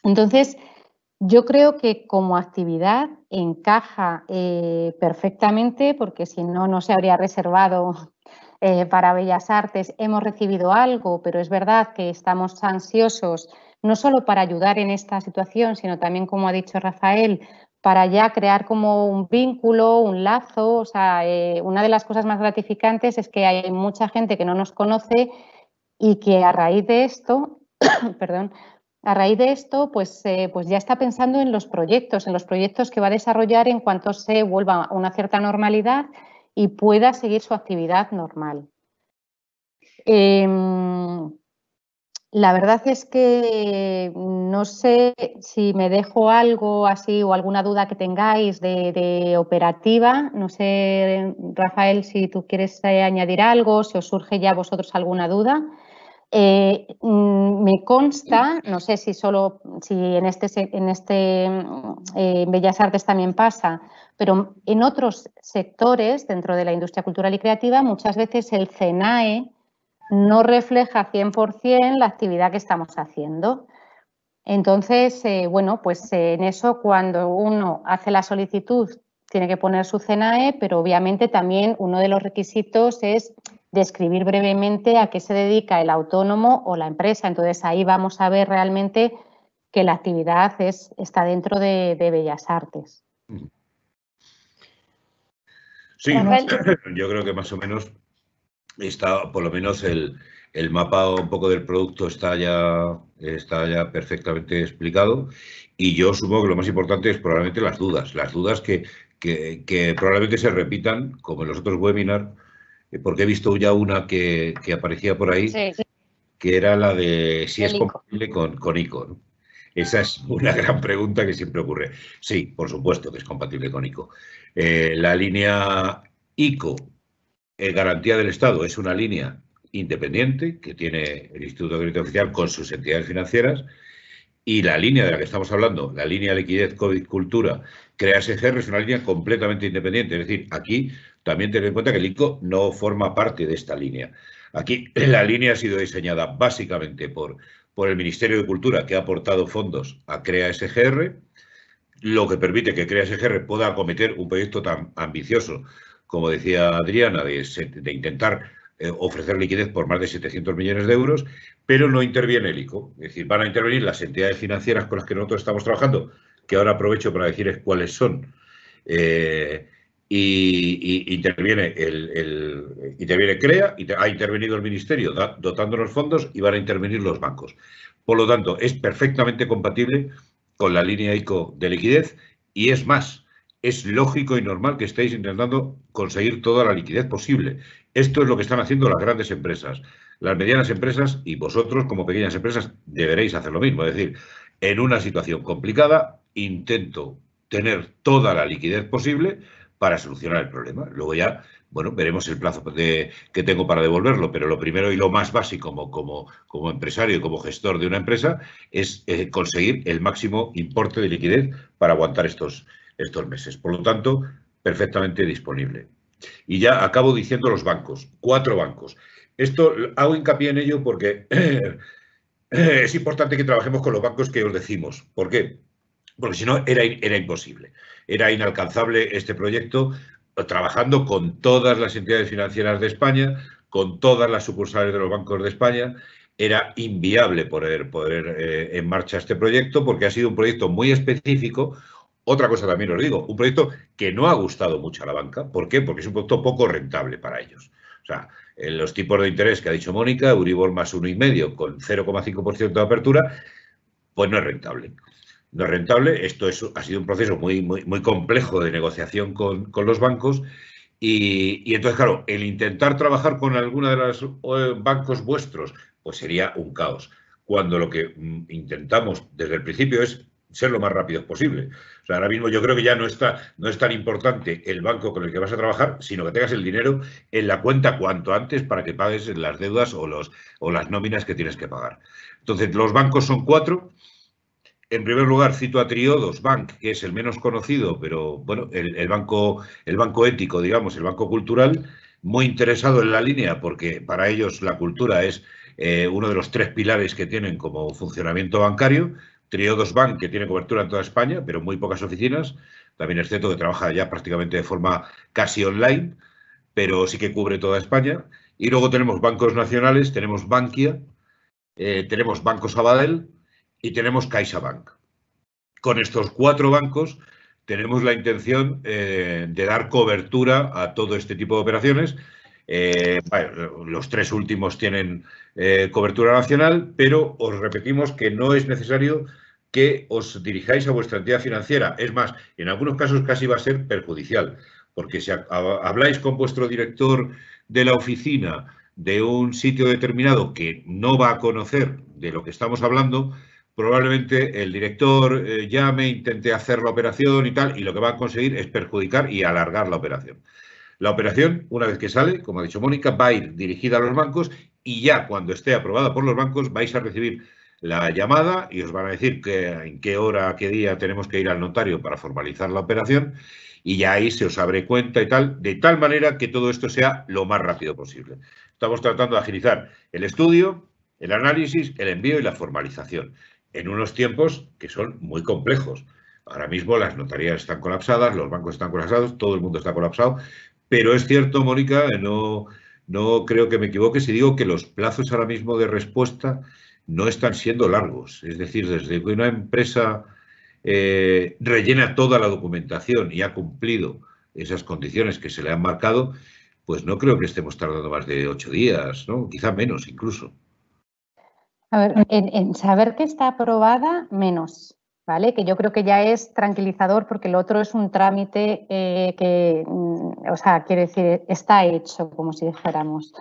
Entonces, yo creo que como actividad encaja eh, perfectamente porque si no, no se habría reservado eh, para Bellas Artes. Hemos recibido algo, pero es verdad que estamos ansiosos no solo para ayudar en esta situación, sino también, como ha dicho Rafael, para ya crear como un vínculo, un lazo. O sea, eh, una de las cosas más gratificantes es que hay mucha gente que no nos conoce y que a raíz de esto, perdón, a raíz de esto, pues, eh, pues ya está pensando en los proyectos, en los proyectos que va a desarrollar en cuanto se vuelva una cierta normalidad y pueda seguir su actividad normal. Em, la verdad es que no sé si me dejo algo así o alguna duda que tengáis de, operativa. No sé, Rafael, si tú quieres eh, añadir algo, si os surge ya vosotros alguna duda. Eh, mm, me consta, no sé si solo, si en este, en este eh, Bellas Artes también pasa, pero en otros sectores dentro de la industria cultural y creativa muchas veces el CENAE no refleja 100% la actividad que estamos haciendo. Entonces, eh, bueno, pues eh, en eso cuando uno hace la solicitud tiene que poner su CNAE, pero obviamente también uno de los requisitos es describir brevemente a qué se dedica el autónomo o la empresa. Entonces ahí vamos a ver realmente que la actividad es, está dentro de Bellas Artes. Sí, yo creo que más o menos está, por lo menos el, el, mapa un poco del producto está ya, está ya perfectamente explicado y yo supongo que lo más importante es probablemente las dudas, las dudas que, probablemente se repitan, como en los otros webinars, eh, porque he visto ya una que, aparecía por ahí, que era la de si es compatible con, con ICO. Esa es una gran pregunta que siempre ocurre. Sí, por supuesto que es compatible con ICO. Eh, la línea ICO garantía del Estado es una línea independiente que tiene el Instituto de Crédito Oficial con sus entidades financieras y la línea de la que estamos hablando, la línea de liquidez COVID cultura, crea SGR es una línea completamente independiente. Es decir, aquí también tener en cuenta que el ICO no forma parte de esta línea. Aquí la línea ha sido diseñada básicamente por, por el Ministerio de Cultura, que ha aportado fondos a CREA SGR, lo que permite que CREA SGR pueda acometer un proyecto tan ambicioso como decía Adriana, de, intentar eh, ofrecer liquidez por más de 700 millones de euros, pero no interviene el ICO. Es decir, van a intervenir las entidades financieras con las que nosotros estamos trabajando, que ahora aprovecho para decirles cuáles son. Eh, y, interviene el, interviene CREA, ha intervenido el Ministerio dotando los fondos y van a intervenir los bancos. Por lo tanto, es perfectamente compatible con la línea ICO de liquidez y es más, es lógico y normal que estéis intentando conseguir toda la liquidez posible. Esto es lo que están haciendo las grandes empresas. Las medianas empresas y vosotros como pequeñas empresas deberéis hacer lo mismo. Es decir, en una situación complicada intento tener toda la liquidez posible para solucionar el problema. Luego ya, bueno, veremos el plazo que tengo para devolverlo, pero lo primero y lo más básico como, como, como empresario y como gestor de una empresa es eh, conseguir el máximo importe de liquidez para aguantar estos, estos meses. Por lo tanto, perfectamente disponible. Y ya acabo diciendo los bancos, cuatro bancos. Esto hago hincapié en ello porque es importante que trabajemos con los bancos que os decimos. ¿Por qué? Porque si no, era, era imposible. Era inalcanzable este proyecto trabajando con todas las entidades financieras de España, con todas las sucursales de los bancos de España. Era inviable poder, eh, en marcha este proyecto porque ha sido un proyecto muy específico, otra cosa también os digo, un proyecto que no ha gustado mucho a la banca. ¿Por qué? Porque es un producto poco rentable para ellos. O sea, los tipos de interés que ha dicho Mónica, Euribor más uno y medio con 0,5% de apertura, pues no es rentable. No es rentable, esto ha sido un proceso muy, muy, complejo de negociación con, los bancos y, entonces, claro, el intentar trabajar con alguno de los eh, bancos vuestros, pues sería un caos. Cuando lo que mm, intentamos desde el principio es ser lo más rápido posible ahora mismo yo creo que ya no, está, no es tan importante el banco con el que vas a trabajar, sino que tengas el dinero en la cuenta cuanto antes para que pagues las deudas o, los, o las nóminas que tienes que pagar. Entonces, los bancos son cuatro. En primer lugar, cito a Triodos Bank, que es el menos conocido, pero bueno, el, banco, el banco ético, digamos, el banco cultural, muy interesado en la línea, porque para ellos la cultura es eh, uno de los tres pilares que tienen como funcionamiento bancario. Triodos Bank, que tiene cobertura en toda España, pero muy pocas oficinas. También es cierto que trabaja ya prácticamente de forma casi online, pero sí que cubre toda España. Y luego tenemos bancos nacionales, tenemos Bankia, eh, tenemos Banco Sabadell y tenemos CaixaBank. Con estos cuatro bancos tenemos la intención eh, de dar cobertura a todo este tipo de operaciones. Eh, los tres últimos tienen cobertura nacional, pero os repetimos que no es necesario que os dirijáis a vuestra entidad financiera. Es más, en algunos casos casi va a ser perjudicial, porque si habláis con vuestro director de la oficina de un sitio determinado que no va a conocer de lo que estamos hablando, probablemente el director eh, llame, intente hacer la operación y tal, y lo que va a conseguir es perjudicar y alargar la operación. La operación, una vez que sale, como ha dicho Mónica, va a ir dirigida a los bancos y ya cuando esté aprobada por los bancos vais a recibir la llamada y os van a decir que, en qué hora, qué día tenemos que ir al notario para formalizar la operación y ya ahí se os abre cuenta y tal, de tal manera que todo esto sea lo más rápido posible. Estamos tratando de agilizar el estudio, el análisis, el envío y la formalización en unos tiempos que son muy complejos. Ahora mismo las notarías están colapsadas, los bancos están colapsados, todo el mundo está colapsado, pero es cierto, Mónica, no, no creo que me equivoque si digo que los plazos ahora mismo de respuesta no están siendo largos. Es decir, desde que una empresa eh, rellena toda la documentación y ha cumplido esas condiciones que se le han marcado, pues no creo que estemos tardando más de ocho días, ¿no? quizá menos incluso. A ver, en, saber que está aprobada, menos. ¿Vale? Que yo creo que ya es tranquilizador porque el otro es un trámite eh, que, mm, o sea, quiere decir, está hecho, como si dijéramos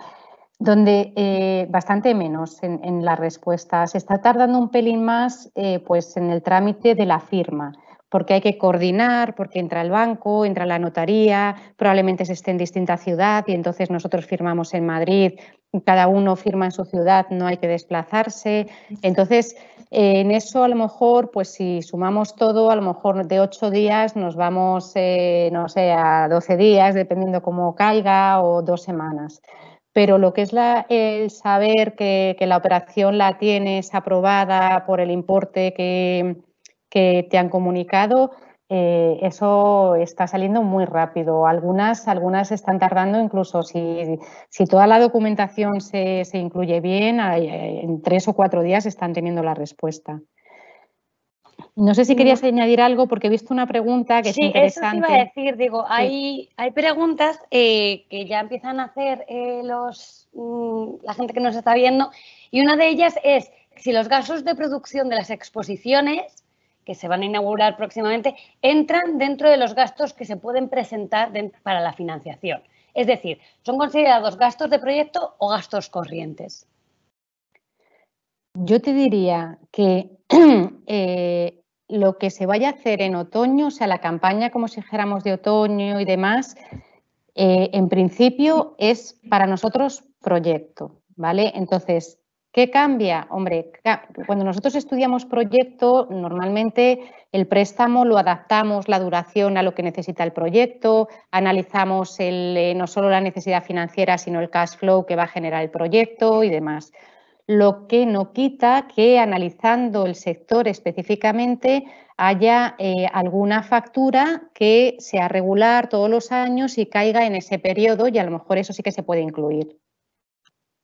donde eh, bastante menos en, la respuesta. Se está tardando un pelín más eh, pues en el trámite de la firma, porque hay que coordinar, porque entra el banco, entra la notaría, probablemente se esté en distinta ciudad y entonces nosotros firmamos en Madrid, cada uno firma en su ciudad, no hay que desplazarse. Entonces, eh, en eso a lo mejor, pues si sumamos todo, a lo mejor de ocho días nos vamos, no sé, a doce días, dependiendo cómo caiga, o dos semanas pero lo que es el saber que, la operación la tienes aprobada por el importe que, te han comunicado, eh, eso está saliendo muy rápido. Algunas, algunas están tardando, incluso si, toda la documentación se incluye bien, eh, en tres o cuatro días están teniendo la respuesta. No sé si mm. querías añadir algo porque he visto una pregunta que es interesante. Eso iba a decir, digo, hay, hay preguntas eh, que ya empiezan a hacer eh, los, mm, la gente que nos está viendo y una de ellas es si los gastos de producción de las exposiciones que se van a inaugurar próximamente entran dentro de los gastos que se pueden presentar para la financiación. Es decir, ¿son considerados gastos de proyecto o gastos corrientes? Yo te diría que eh, lo que se vaya a hacer en otoño, o sea, la campaña, como si dijéramos, de otoño y demás, eh, en principio es para nosotros proyecto, ¿vale? Entonces, ¿qué cambia? Hombre, cuando nosotros estudiamos proyecto, normalmente el préstamo lo adaptamos la duración a lo que necesita el proyecto, analizamos eh, no solo la necesidad financiera, sino el cash flow que va a generar el proyecto y demás lo que no quita que analizando el sector específicamente haya eh, alguna factura que sea regular todos los años y caiga en ese periodo y a lo mejor eso sí que se puede incluir.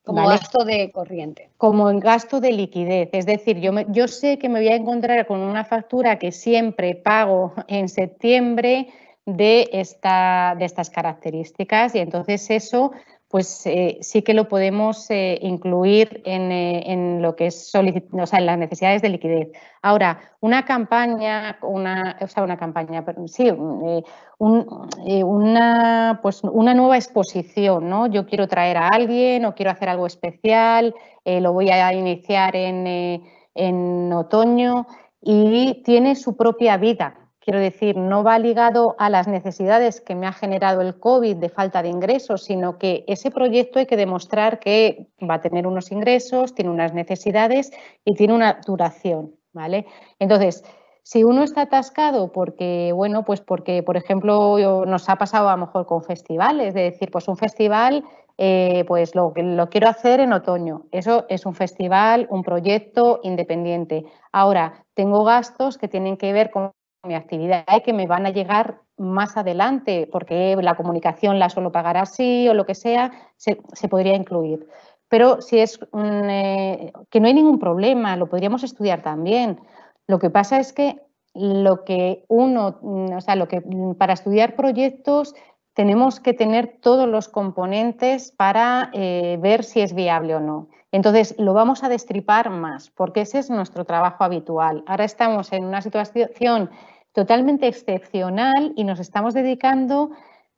Como gasto de corriente. Como gasto de liquidez. Es decir, yo, yo sé que me voy a encontrar con una factura que siempre pago en septiembre de, esta, de estas características y entonces eso pues eh, sí que lo podemos eh, incluir eh, en, lo que es las necesidades de liquidez. Ahora, una campaña, una, una campaña, pero, sí, mm, una, pues, una nueva exposición, ¿no? Yo quiero traer a alguien o quiero hacer algo especial, lo voy a iniciar en, en otoño y tiene su propia vida, Quiero decir, no va ligado a las necesidades que me ha generado el COVID de falta de ingresos, sino que ese proyecto hay que demostrar que va a tener unos ingresos, tiene unas necesidades y tiene una duración, ¿vale? Entonces, si uno está atascado porque, bueno, pues porque, por ejemplo, nos ha pasado a lo mejor con festivales, es decir, pues un festival, eh, pues lo, lo quiero hacer en otoño. Eso es un festival, un proyecto independiente. Ahora, tengo gastos que tienen que ver con mi actividad y que me van a llegar más adelante, porque la comunicación la suelo pagar así o lo que sea, se, podría incluir. Pero si es eh, que no hay ningún problema, lo podríamos estudiar también. Lo que pasa es que lo que uno, mm, o sea, lo que mm, para estudiar proyectos tenemos que tener todos los componentes para eh, ver si es viable o no. Entonces, lo vamos a destripar más, porque ese es nuestro trabajo habitual. Ahora estamos en una situación totalmente excepcional y nos estamos dedicando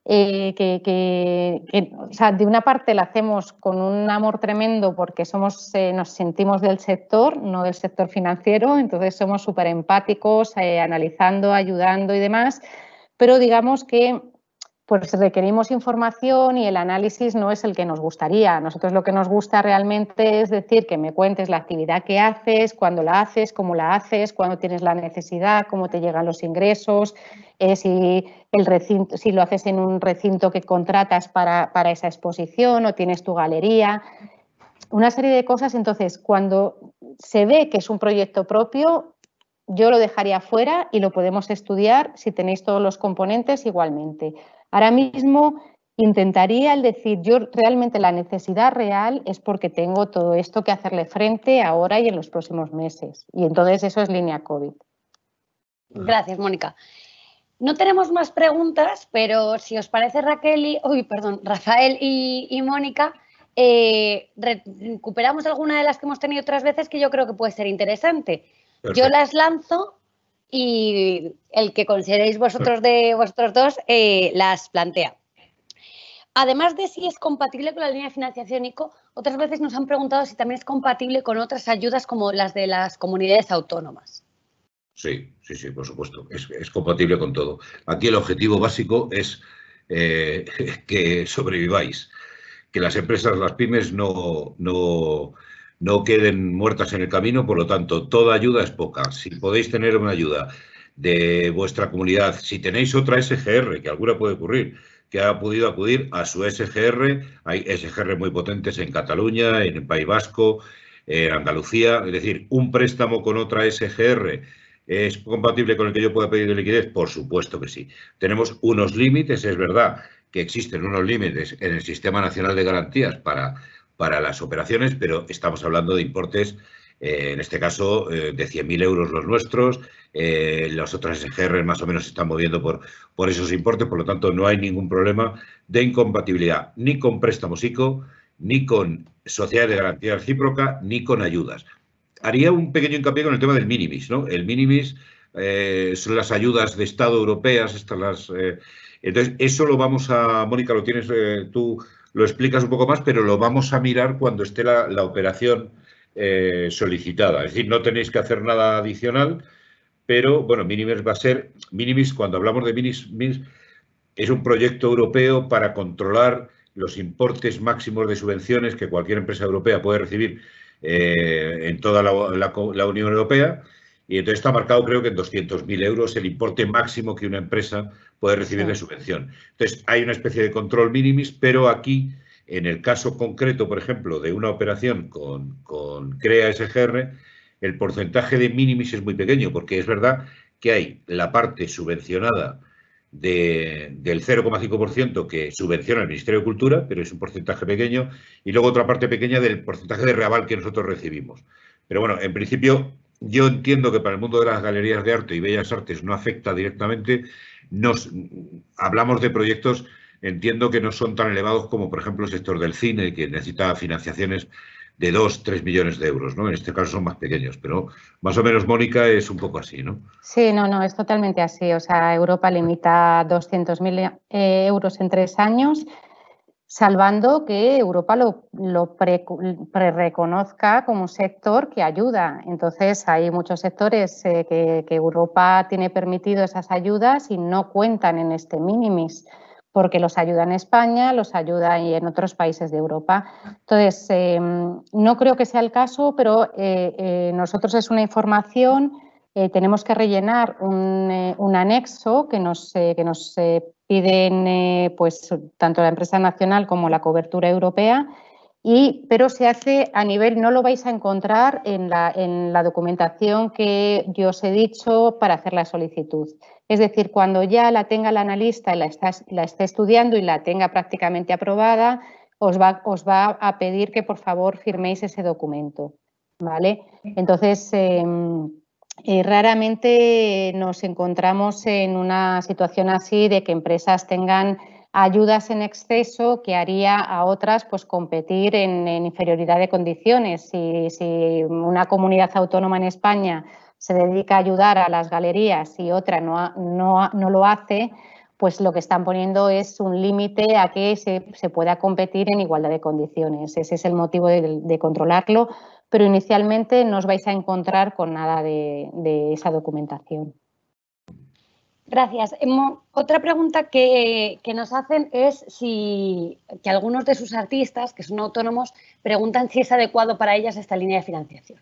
eh, que, o sea, de una parte la hacemos con un amor tremendo porque somos, eh, nos sentimos del sector, no del sector financiero, entonces somos súper empáticos, eh, analizando, ayudando y demás, pero digamos que pues requerimos información y el análisis no es el que nos gustaría. Nosotros lo que nos gusta realmente es decir que me cuentes la actividad que haces, cuándo la haces, cómo la haces, cuándo tienes la necesidad, cómo te llegan los ingresos, eh, si, si lo haces en un recinto que contratas para, para esa exposición o tienes tu galería. Una serie de cosas. Entonces, cuando se ve que es un proyecto propio, yo lo dejaría fuera y lo podemos estudiar si tenéis todos los componentes igualmente. Ahora mismo intentaría el decir, yo realmente la necesidad real es porque tengo todo esto que hacerle frente ahora y en los próximos meses. Y entonces eso es línea COVID. Gracias, Mónica. No tenemos más preguntas, pero si os parece, Raquel y, perdón, Rafael y, Mónica, eh, recuperamos alguna de las que hemos tenido otras veces que yo creo que puede ser interesante. Yo las lanzo y el que consideréis vosotros de vosotros dos eh, las plantea. Además de si es compatible con la línea de financiación ICO, otras veces nos han preguntado si también es compatible con otras ayudas como las de las comunidades autónomas. Sí, sí, sí, por supuesto. Es, compatible con todo. Aquí el objetivo básico es eh, que sobreviváis, que las empresas, las pymes, no no queden muertas en el camino, por lo tanto, toda ayuda es poca. Si podéis tener una ayuda de vuestra comunidad, si tenéis otra SGR, que alguna puede ocurrir, que ha podido acudir a su SGR, hay SGR muy potentes en Cataluña, en el País Vasco, en Andalucía, es decir, un préstamo con otra SGR. ¿Es compatible con el que yo pueda pedir de liquidez? Por supuesto que sí. Tenemos unos límites, es verdad que existen unos límites en el Sistema Nacional de Garantías para para las operaciones, pero estamos hablando de importes, eh, en este caso, eh, de 100.000 euros los nuestros. Eh, las otras SGR más o menos se están moviendo por, por esos importes, por lo tanto, no hay ningún problema de incompatibilidad ni con préstamos ICO, ni con sociedades de garantía recíproca, ni con ayudas. Haría un pequeño hincapié con el tema del minimis. ¿no? El minimis son las ayudas de Estado europeas, estas las. Entonces, eso lo vamos a, Mónica, lo tienes tú lo explicas un poco más, pero lo vamos a mirar cuando esté la, operación eh, solicitada. Es decir, no tenéis que hacer nada adicional, pero bueno, Minimis va a ser, Minimis, cuando hablamos de Minimis, es un proyecto europeo para controlar los importes máximos de subvenciones que cualquier empresa europea puede recibir eh, en toda la Unión Europea y entonces está marcado, creo que en 200.000 euros, el importe máximo que una empresa puede recibir de subvención. Entonces, hay una especie de control minimis, pero aquí, en el caso concreto, por ejemplo, de una operación con, con CREA SGR, el porcentaje de minimis es muy pequeño, porque es verdad que hay la parte subvencionada del 0,5% que subvenciona el Ministerio de Cultura, pero es un porcentaje pequeño, y luego otra parte pequeña del porcentaje de reaval que nosotros recibimos. Pero bueno, en principio yo entiendo que para el mundo de las galerías de arte y bellas artes no afecta directamente. hablamos de proyectos, entiendo que no son tan elevados como, por ejemplo, el sector del cine, que necesita financiaciones de 2, 3 millones de euros, ¿no? En este caso son más pequeños, pero más o menos, Mónica, es un poco así, ¿no? Sí, no, no, es totalmente así. O sea, Europa limita 200.000 eh, euros en tres años salvando que Europa lo, pre, reconozca como un sector que ayuda. Entonces, hay muchos sectores eh, que, Europa tiene permitido esas ayudas y no cuentan en este minimis, porque los ayuda en España, los ayuda en otros países de Europa. Entonces, em, no creo que sea el caso, pero eh, eh, nosotros es una información. tenemos que rellenar un, anexo que nos, que nos piden eh, pues, tanto la empresa nacional como la cobertura europea, y, pero se hace a nivel, no lo vais a encontrar en la, en la documentación que yo os he dicho para hacer la solicitud. Es decir, cuando ya la tenga el analista y la esté la estudiando y la tenga prácticamente aprobada, os va, os va, a pedir que por favor firméis ese documento. ¿Vale? Entonces, em, eh, raramente nos encontramos en una situación así de que empresas tengan ayudas en exceso que haría a otras pues, competir en, inferioridad de condiciones. Si, una comunidad autónoma en España se dedica a ayudar a las galerías y otra no, lo hace, pues lo que están poniendo es un límite a que se, pueda competir en igualdad de condiciones. Ese es el motivo de controlarlo pero inicialmente no os vais a encontrar con nada de, esa documentación. Gracias. Otra pregunta que, nos hacen es si que algunos de sus artistas, que son autónomos, preguntan si es adecuado para ellas esta línea de financiación.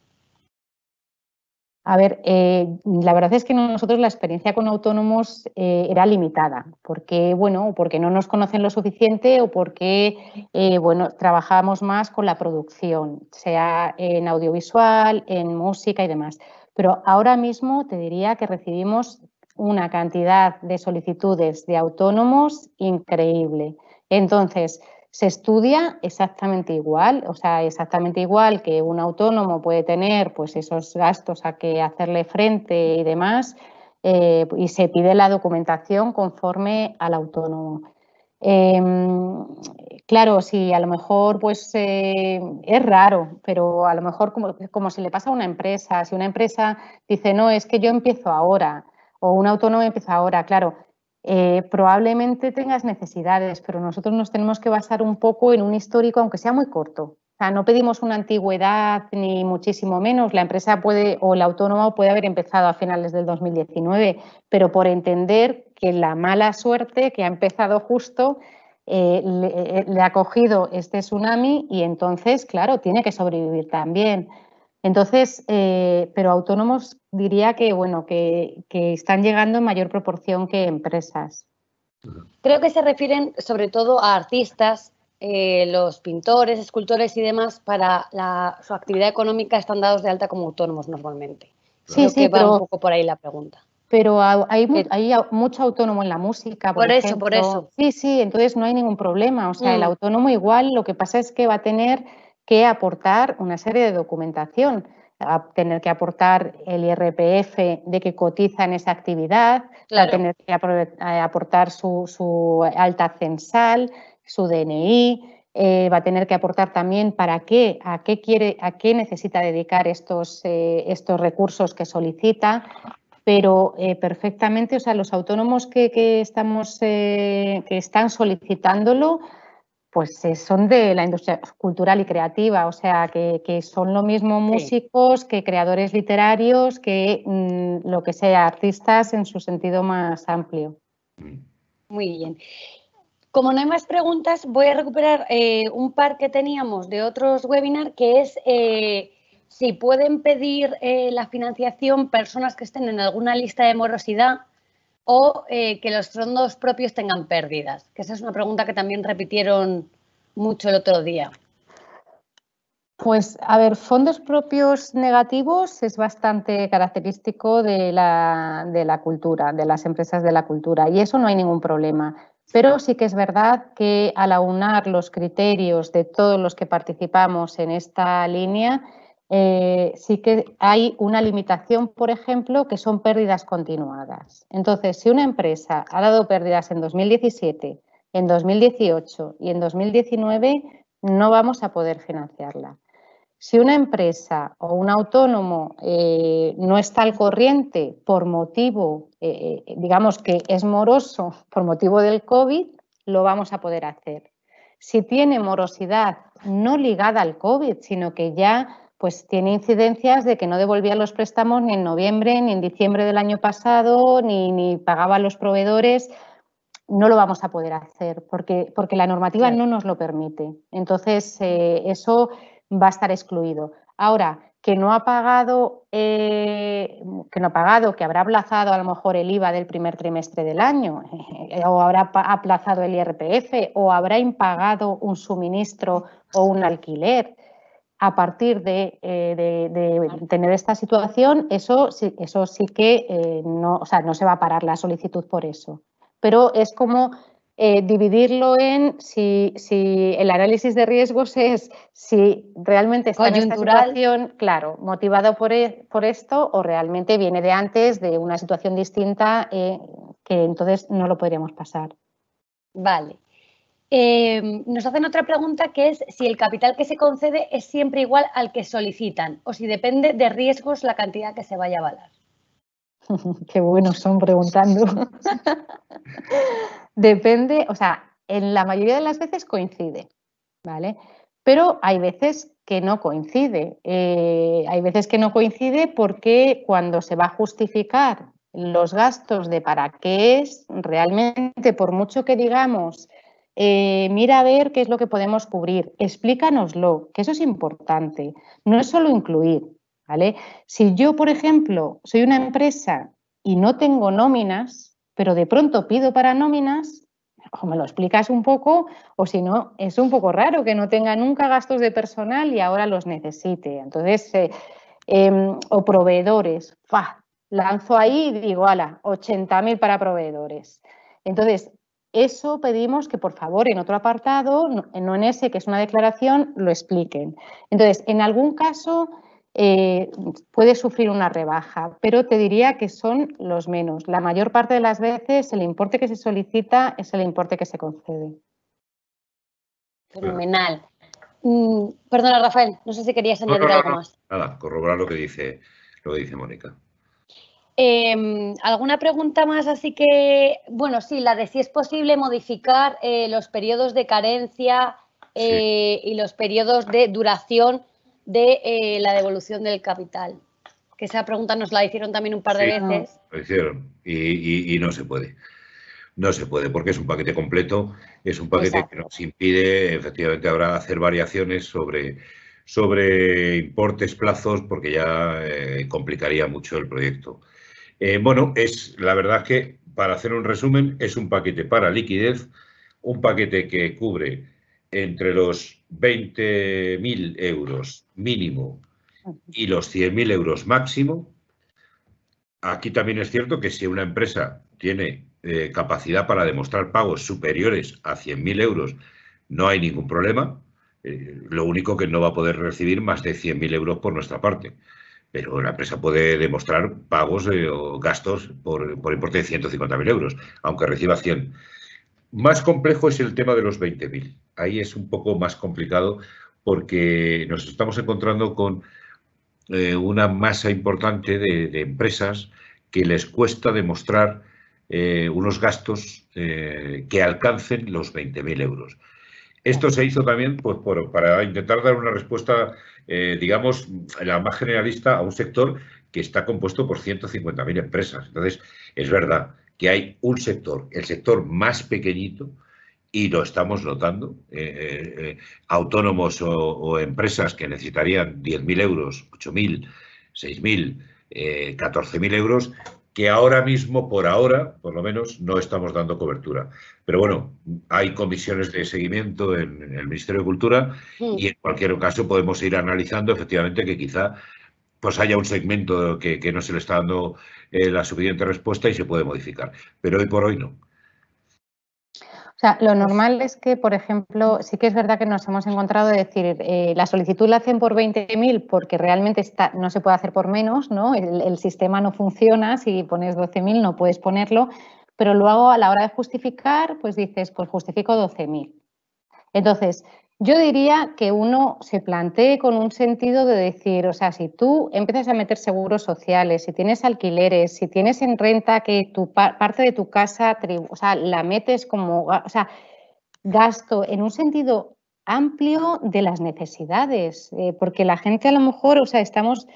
A ver, eh, la verdad es que nosotros la experiencia con autónomos eh, era limitada, porque bueno, porque no nos conocen lo suficiente o porque eh, bueno, trabajamos más con la producción, sea en audiovisual, en música y demás. Pero ahora mismo te diría que recibimos una cantidad de solicitudes de autónomos increíble. Entonces, se estudia exactamente igual, o sea, exactamente igual que un autónomo puede tener pues esos gastos a que hacerle frente y demás, eh, y se pide la documentación conforme al autónomo. Em, claro, si a lo mejor pues eh, es raro, pero a lo mejor como, como si le pasa a una empresa, si una empresa dice, no, es que yo empiezo ahora, o un autónomo empieza ahora, claro, eh, probablemente tengas necesidades, pero nosotros nos tenemos que basar un poco en un histórico, aunque sea muy corto. O sea, no pedimos una antigüedad ni muchísimo menos. La empresa puede o el autónomo puede haber empezado a finales del 2019, pero por entender que la mala suerte que ha empezado justo eh, eh, le, ha cogido este tsunami y entonces, claro, tiene que sobrevivir también. Entonces, eh, pero autónomos diría que, bueno, que, están llegando en mayor proporción que empresas. Creo que se refieren sobre todo a artistas, eh, los pintores, escultores y demás, para su actividad económica están dados de alta como autónomos normalmente. Sí, sí, un poco por ahí la pregunta. Pero hay, mucho autónomo en la música. Por, eso, por eso. Sí, sí, entonces no hay ningún problema. O sea, el mm. autónomo igual lo que pasa es que va a tener que aportar una serie de documentación, Va a tener que aportar el IRPF de que cotiza en esa actividad, va a tener que aportar su, alta censal, su DNI, eh, va a tener que aportar también para qué, a qué quiere, a qué necesita dedicar estos, eh, estos recursos que solicita. Pero eh, perfectamente, o sea, los autónomos estamos, que están solicitándolo, pues eh, son de la industria cultural y creativa, o sea, que, son lo mismo músicos que creadores literarios, que mm, lo que sea, artistas en su sentido más amplio. Muy bien. Como no hay más preguntas, voy a recuperar eh, un par que teníamos de otros webinars, que es eh, si pueden pedir la financiación personas que estén en alguna lista de morosidad o eh, que los fondos propios tengan pérdidas? Que esa es una pregunta que también repitieron mucho el otro día. Pues, a ver, fondos propios negativos es bastante característico de la, cultura, de las empresas de la cultura, y eso no hay ningún problema. Pero sí que es verdad que al aunar los criterios de todos los que participamos en esta línea, eh, sí que hay una limitación, por ejemplo, que son pérdidas continuadas. Entonces, si una empresa ha dado pérdidas en 2017, en 2018 y en 2019, no vamos a poder financiarla. Si una empresa o un autónomo eh, no está al corriente por motivo, eh, digamos que es moroso por motivo del COVID, lo vamos a poder hacer. Si tiene morosidad no ligada al COVID, sino que ya pues tiene incidencias de que no devolvía los préstamos ni en noviembre, ni en diciembre del año pasado, ni, pagaba a los proveedores, no lo vamos a poder hacer porque, porque la normativa no nos lo permite. Entonces, eh, eso va a estar excluido. Ahora, que no ha pagado, eh, que no ha pagado, que habrá aplazado a lo mejor el IVA del primer trimestre del año, eh, o habrá aplazado el IRPF, o habrá impagado un suministro o un alquiler a partir de, eh, tener esta situación, eso, eso sí que eh, no, se va a parar la solicitud por eso. Pero es como eh, dividirlo en si, el análisis de riesgos es si realmente está en esta situación, claro, motivado e, por, esto o realmente viene de antes, de una situación distinta, que entonces no lo podríamos pasar. Vale. Em, nos hacen otra pregunta que es si el capital que se concede es siempre igual al que solicitan o si depende de riesgos la cantidad que se vaya a avalar. Qué buenos son preguntando. depende, o sea, en la mayoría de las veces coincide, ¿vale? Pero hay veces que no coincide. Eh, hay veces que no coincide porque cuando se va a justificar los gastos de para qué es, realmente, por mucho que digamos eh, mira a ver qué es lo que podemos cubrir, explícanoslo, que eso es importante. No es solo incluir, ¿vale? Si yo, por ejemplo, soy una empresa y no tengo nóminas, pero de pronto pido para nóminas, o me lo explicas un poco, o si no, es un poco raro que no tenga nunca gastos de personal y ahora los necesite. Entonces, eh, em, o proveedores, fa lanzo ahí y digo, ala, 80.000 para proveedores. Entonces, eso pedimos que, por favor, en otro apartado, no en ese que es una declaración, lo expliquen. Entonces, en algún caso eh, puede sufrir una rebaja, pero te diría que son los menos. La mayor parte de las veces el importe que se solicita es el importe que se concede. Fenomenal. Mm, perdona, Rafael, no sé si querías añadir algo más. Nada, corroborar lo que dice, lo que dice Mónica. Em, ¿Alguna pregunta más? Así que, bueno, sí, la de si es posible modificar eh, los periodos de carencia eh, y los periodos de duración de eh, la devolución del capital. Que esa pregunta nos la hicieron también un par de sí, veces. Lo hicieron y, no se puede. No se puede porque es un paquete completo, es un paquete que nos impide, efectivamente, habrá hacer variaciones sobre, sobre importes, plazos, porque ya complicaría mucho el proyecto. Eh, bueno, es la verdad que, para hacer un resumen, es un paquete para liquidez, un paquete que cubre entre los 20.000 euros mínimo y los 100.000 euros máximo. Aquí también es cierto que si una empresa tiene eh, capacidad para demostrar pagos superiores a 100.000 euros, no hay ningún problema. Eh, lo único que no va a poder recibir más de 100.000 euros por nuestra parte pero la empresa puede demostrar pagos eh, o gastos por, por importe de 150.000 euros, aunque reciba 100. Más complejo es el tema de los 20.000. Ahí es un poco más complicado porque nos estamos encontrando con eh, una masa importante de, empresas que les cuesta demostrar eh, unos gastos que alcancen los 20.000 euros. Esto se hizo también pues, para intentar dar una respuesta eh, digamos, la más generalista a un sector que está compuesto por 150.000 empresas. Entonces, es verdad que hay un sector, el sector más pequeñito, y lo estamos notando, eh, eh, autónomos o, empresas que necesitarían 10.000 euros, 8.000, 6.000, 14.000 euros, que ahora mismo, por ahora, por lo menos, no estamos dando cobertura. Pero bueno, hay comisiones de seguimiento en, el Ministerio de Cultura y en cualquier caso podemos ir analizando efectivamente que quizá pues haya un segmento que, no se le está dando eh, la suficiente respuesta y se puede modificar. Pero hoy por hoy no lo normal es que, por ejemplo, sí que es verdad que nos hemos encontrado decir, eh, la solicitud la hacen por 20.000 porque realmente está, no se puede hacer por menos, ¿no? El, el sistema no funciona, si pones 12.000 no puedes ponerlo, pero luego a la hora de justificar, pues dices, pues justifico 12.000. Entonces, yo diría que uno se plantee con un sentido de decir, o sea, si tú empiezas a meter seguros sociales, si tienes alquileres, si tienes en renta que tu parte de tu casa, o sea, la metes como, ah, o sea, gasto en un sentido amplio de las necesidades, eh, porque la gente a lo mejor, o sea, estamos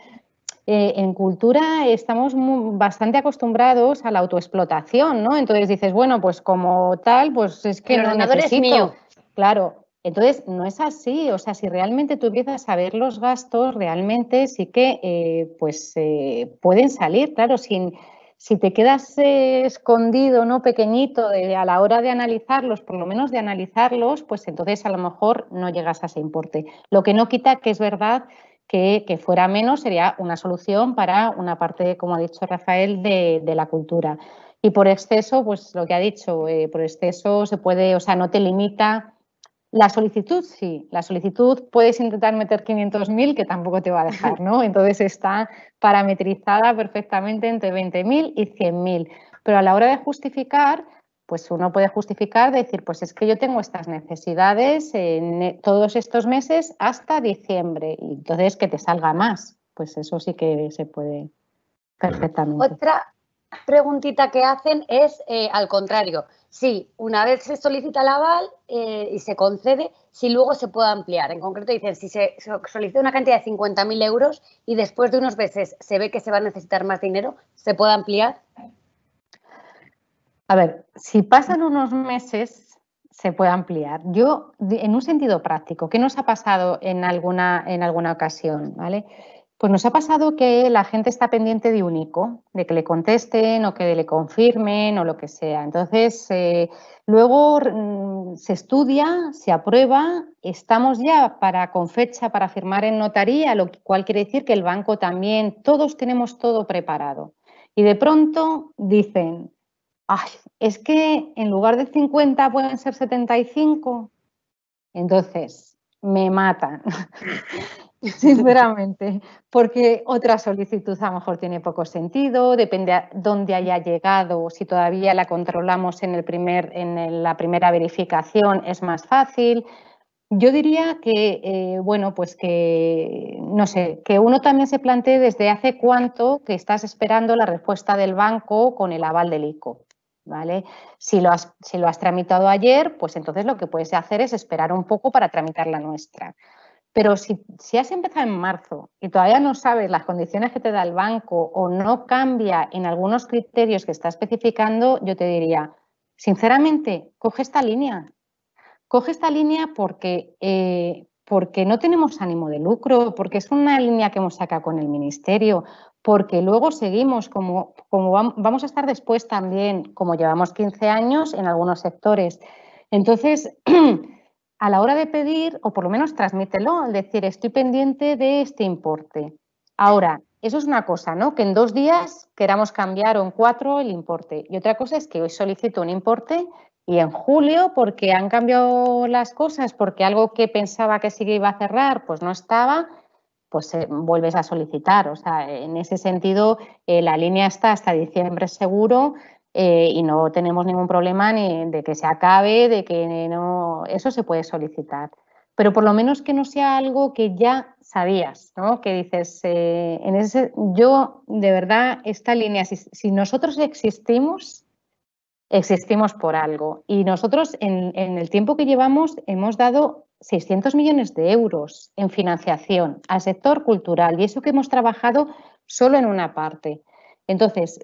eh, en cultura estamos bastante acostumbrados a la autoexplotación, ¿no? Entonces dices, bueno, pues como tal, pues es que no necesito. Claro, entonces, no es así. O sea, si realmente tú empiezas a ver los gastos, realmente sí que eh, pues, eh, pueden salir, claro, sin, si te quedas eh, escondido, ¿no? Pequeñito a la hora de analizarlos, por lo menos de analizarlos, pues entonces a lo mejor no llegas a ese importe. Lo que no quita que es verdad que, que fuera menos sería una solución para una parte, como ha dicho Rafael, de, la cultura. Y por exceso, pues lo que ha dicho, por exceso se puede, o sea, no te limita la solicitud, sí. La solicitud puedes intentar meter 500.000, que tampoco te va a dejar, ¿no? Entonces está parametrizada perfectamente entre 20.000 y 100.000. Pero a la hora de justificar, pues uno puede justificar, decir, pues es que yo tengo estas necesidades en e, todos estos meses hasta diciembre. Y entonces que te salga más. Pues eso sí que se puede perfectamente. Otra, preguntita que hacen es eh, al contrario. Sí, una vez se solicita el aval eh, y se concede, si luego se puede ampliar. En concreto dicen, si se solicita una cantidad de 50.000 euros y después de unos meses se ve que se va a necesitar más dinero, ¿se puede ampliar? A ver, si pasan unos meses, se puede ampliar. Yo, en un sentido práctico, ¿qué nos ha pasado en alguna, en alguna ocasión? ¿Vale? Pues nos ha pasado que la gente está pendiente de un ICO, de que le contesten o que le confirmen o lo que sea. Entonces, eh, luego mm, se estudia, se aprueba, estamos ya para con fecha para firmar en notaría, lo cual quiere decir que el banco también, todos tenemos todo preparado. Y de pronto dicen, Ay, es que en lugar de 50 pueden ser 75. Entonces, me matan. sinceramente, porque otra solicitud a lo mejor tiene poco sentido, depende a dónde haya llegado, si todavía la controlamos en, el primer, en la primera verificación es más fácil. Yo diría que, eh, bueno, pues que, no sé, que uno también se plantee desde hace cuánto que estás esperando la respuesta del banco con el aval del ICO. ¿Vale? Si lo, has, si lo has tramitado ayer, pues entonces lo que puedes hacer es esperar un poco para tramitar la nuestra. Pero si, has empezado en marzo y todavía no sabes las condiciones que te da el banco o no cambia en algunos criterios que está especificando, yo te diría, sinceramente, coge esta línea. Coge esta línea porque, eh, porque no tenemos ánimo de lucro, porque es una línea que hemos sacado con el ministerio, porque luego seguimos, como, como vamos a estar después también, como llevamos 15 años en algunos sectores. Entonces, a la hora de pedir, o por lo menos transmítelo, al decir, estoy pendiente de este importe. Ahora, eso es una cosa, ¿no? Que en dos días queramos cambiar o en cuatro el importe. Y otra cosa es que hoy solicito un importe y en julio, porque han cambiado las cosas, porque algo que pensaba que sí que iba a cerrar, pues no estaba, pues eh, vuelves a solicitar. O sea, en ese sentido, eh, la línea está hasta diciembre seguro, eh, y no tenemos ningún problema ni de que se acabe, de que no, eso se puede solicitar. Pero por lo menos que no sea algo que ya sabías, ¿no? Que dices, eh, en ese, yo de verdad, esta línea, si, nosotros existimos, existimos por algo. Y nosotros en, en, el tiempo que llevamos hemos dado 600 millones de euros en financiación al sector cultural y eso que hemos trabajado solo en una parte. Entonces,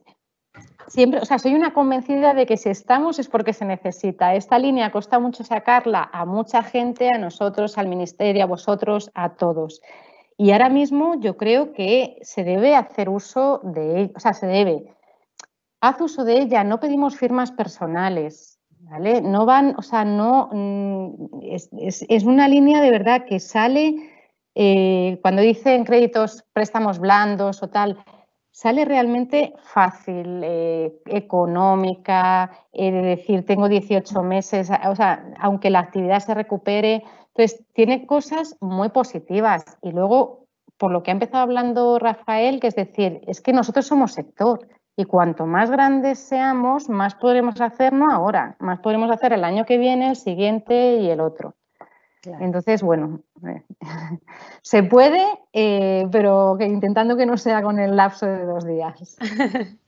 siempre, o sea, soy una convencida de que si estamos es porque se necesita. Esta línea cuesta mucho sacarla a mucha gente, a nosotros, al ministerio, a vosotros, a todos. Y ahora mismo yo creo que se debe hacer uso de ella, o sea, se debe. Haz uso de ella, no pedimos firmas personales, ¿vale? No van, o sea, no, mm, es, una línea de verdad que sale eh, cuando dicen créditos, préstamos blandos o tal, sale realmente fácil, eh, económica, eh, decir tengo 18 meses, o sea, aunque la actividad se recupere. Entonces, tiene cosas muy positivas. Y luego, por lo que ha empezado hablando Rafael, que es decir, es que nosotros somos sector. Y cuanto más grandes seamos, más podremos hacerlo ahora, más podremos hacer el año que viene, el siguiente y el otro. Entonces, bueno, eh, se puede, eh, pero intentando que no sea con el lapso de dos días.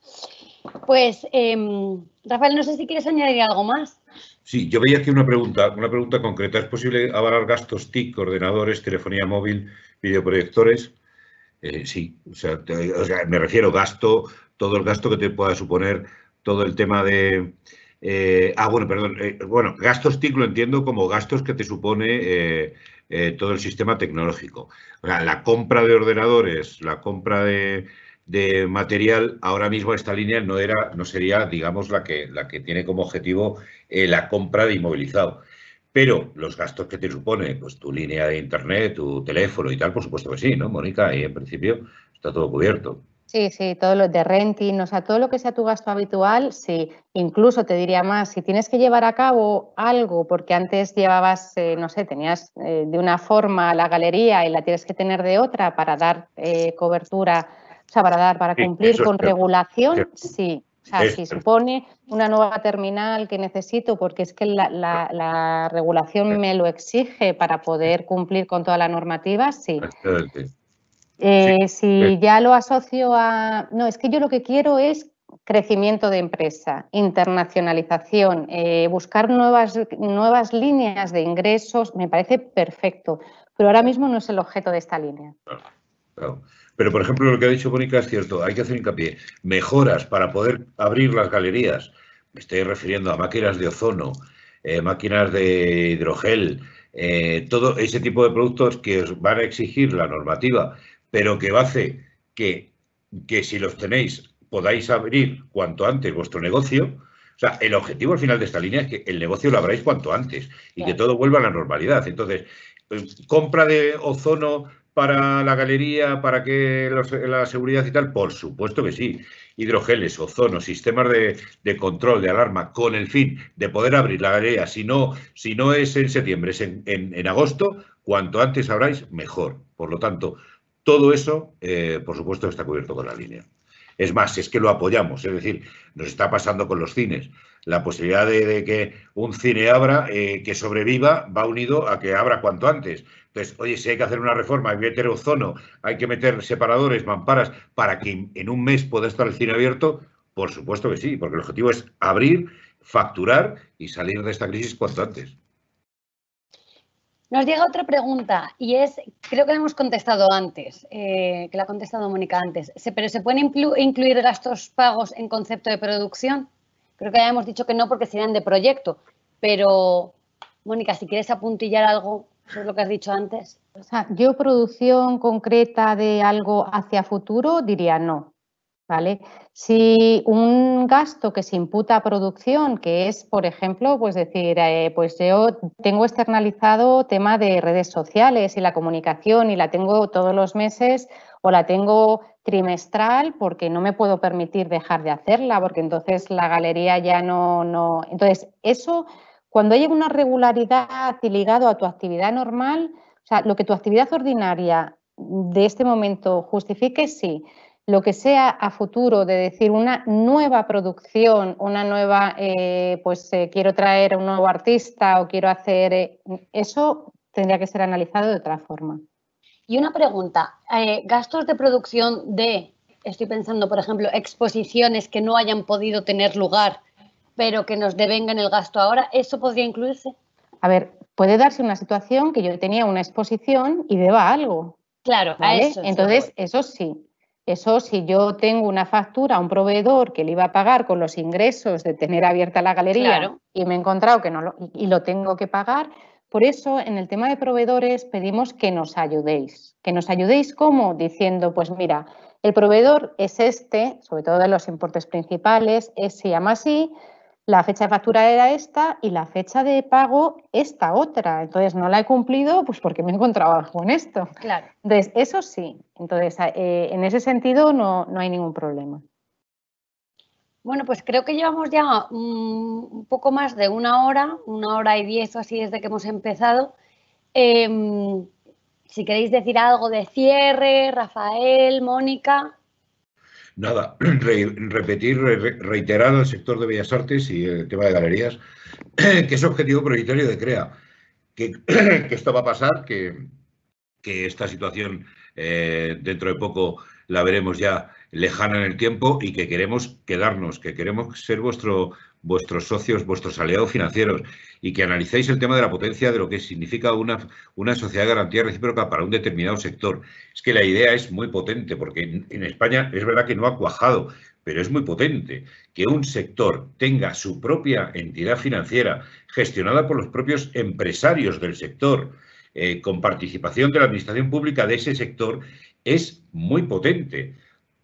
Pues, em, Rafael, no sé si quieres añadir algo más. Sí, yo veía aquí una pregunta, una pregunta concreta. ¿Es posible avalar gastos TIC, ordenadores, telefonía móvil, videoproyectores? Eh, sí, o sea, me refiero gasto, todo el gasto que te pueda suponer todo el tema de eh, ah, bueno, perdón. Eh, bueno, gastos TIC lo entiendo como gastos que te supone eh, todo el sistema tecnológico. O sea, la compra de ordenadores, la compra de, material, ahora mismo esta línea no era, no sería, digamos, la que, la que tiene como objetivo la compra de inmovilizado. Pero los gastos que te supone, pues tu línea de internet, tu teléfono y tal, por supuesto que sí, ¿no, Mónica? Y en principio está todo cubierto. Sí, sí, todo lo de renting, o sea, todo lo que sea tu gasto habitual, sí. Incluso te diría más, si tienes que llevar a cabo algo, porque antes llevabas, eh, no sé, tenías eh, de una forma la galería y la tienes que tener de otra para dar eh, cobertura, o sea, para dar, para cumplir con regulación, sí. O sea, si supone una nueva terminal que necesito porque es que la, la regulación me lo exige para poder cumplir con toda la normativa, sí. Eh, si ya lo asocio a... No, es que yo lo que quiero es crecimiento de empresa, internacionalización, eh, buscar nuevas, nuevas líneas de ingresos, me parece perfecto, pero ahora mismo no es el objeto de esta línea. Claro, Pero, por ejemplo, lo que ha dicho Mónica es cierto, hay que hacer hincapié, mejoras para poder abrir las galerías, me estoy refiriendo a máquinas de ozono, eh, máquinas de hidrogel, todo ese tipo de productos que van a exigir la normativa pero que va a hacer que, que si los tenéis podáis abrir cuanto antes vuestro negocio. O sea, el objetivo al final de esta línea es que el negocio lo abráis cuanto antes y que todo vuelva a la normalidad. Entonces, eh, compra de ozono para la galería, para que la seguridad y tal, por supuesto que sí. Hidrogeles, ozono, sistemas de, control de alarma, con el fin de poder abrir la galería. Si no, si no es en septiembre, es en, en agosto, cuanto antes abráis, mejor. Por lo tanto, todo eso, eh, por supuesto, está cubierto con la línea. Es más, es que lo apoyamos, es decir, nos está pasando con los cines. La posibilidad de, que un cine abra, eh, que sobreviva, va unido a que abra cuanto antes. Entonces, oye, si hay que hacer una reforma, hay que meter ozono, hay que meter separadores, mamparas, para que en un mes pueda estar el cine abierto, por supuesto que sí, porque el objetivo es abrir, facturar y salir de esta crisis cuanto antes. Nos llega otra pregunta y es, creo que la hemos contestado antes, eh, que la ha contestado Mónica antes, pero ¿se pueden incluir gastos pagos en concepto de producción? Creo que hemos dicho que no porque serían de proyecto, pero Mónica, si quieres apuntillar algo sobre lo que has dicho antes. yo producción concreta de algo hacia futuro diría no, ¿Vale? Si un gasto que se imputa a producción, que es, por ejemplo, pues decir, eh, pues yo tengo externalizado tema de redes sociales y la comunicación y la tengo todos los meses o la tengo trimestral porque no me puedo permitir dejar de hacerla, porque entonces la galería ya no... no... Entonces, eso, cuando hay una regularidad y ligado a tu actividad normal, o sea, lo que tu actividad ordinaria de este momento justifique, sí lo que sea a futuro, de decir una nueva producción, una nueva, eh, pues eh, quiero traer a un nuevo artista o quiero hacer, eh, eso tendría que ser analizado de otra forma. Y una pregunta, gastos de producción de, estoy pensando, por ejemplo, exposiciones que no hayan podido tener lugar, pero que nos devengan el gasto ahora, ¿eso podría incluirse? A ver, puede darse una situación que yo tenía una exposición y deba algo. Claro, a eso. Entonces, eso sí. Eso si yo tengo una factura a un proveedor que le iba a pagar con los ingresos de tener abierta la galería y me he encontrado que no lo, y lo tengo que pagar. Por eso, en el tema de proveedores, pedimos que nos ayudéis. Que nos ayudéis cómo? diciendo, pues mira, el proveedor es este, sobre todo de los importes principales, es se llama así, la fecha de factura era esta y la fecha de pago esta otra. Entonces, no la he cumplido, pues porque me he encontrado en esto. Claro. Entonces, eso sí. Entonces, eh, en ese sentido no, hay ningún problema. Bueno, pues creo que llevamos ya mm, un, poco más de una hora, una hora y diez o así desde que hemos empezado. Em, si queréis decir algo de cierre, Rafael, Mónica. Nada, repetir, reiterar al sector de Bellas Artes y el tema de galerías, que es objetivo prioritario de CREA, que, que esto va a pasar, que, esta situación eh, dentro de poco la veremos ya lejana en el tiempo y que queremos quedarnos, que queremos ser vuestro, vuestros socios, vuestros aliados financieros y que analicéis el tema de la potencia de lo que significa una, una sociedad de garantía recíproca para un determinado sector. Es que la idea es muy potente porque en, España es verdad que no ha cuajado, pero es muy potente que un sector tenga su propia entidad financiera gestionada por los propios empresarios del sector, eh, con participación de la administración pública de ese sector, es muy potente.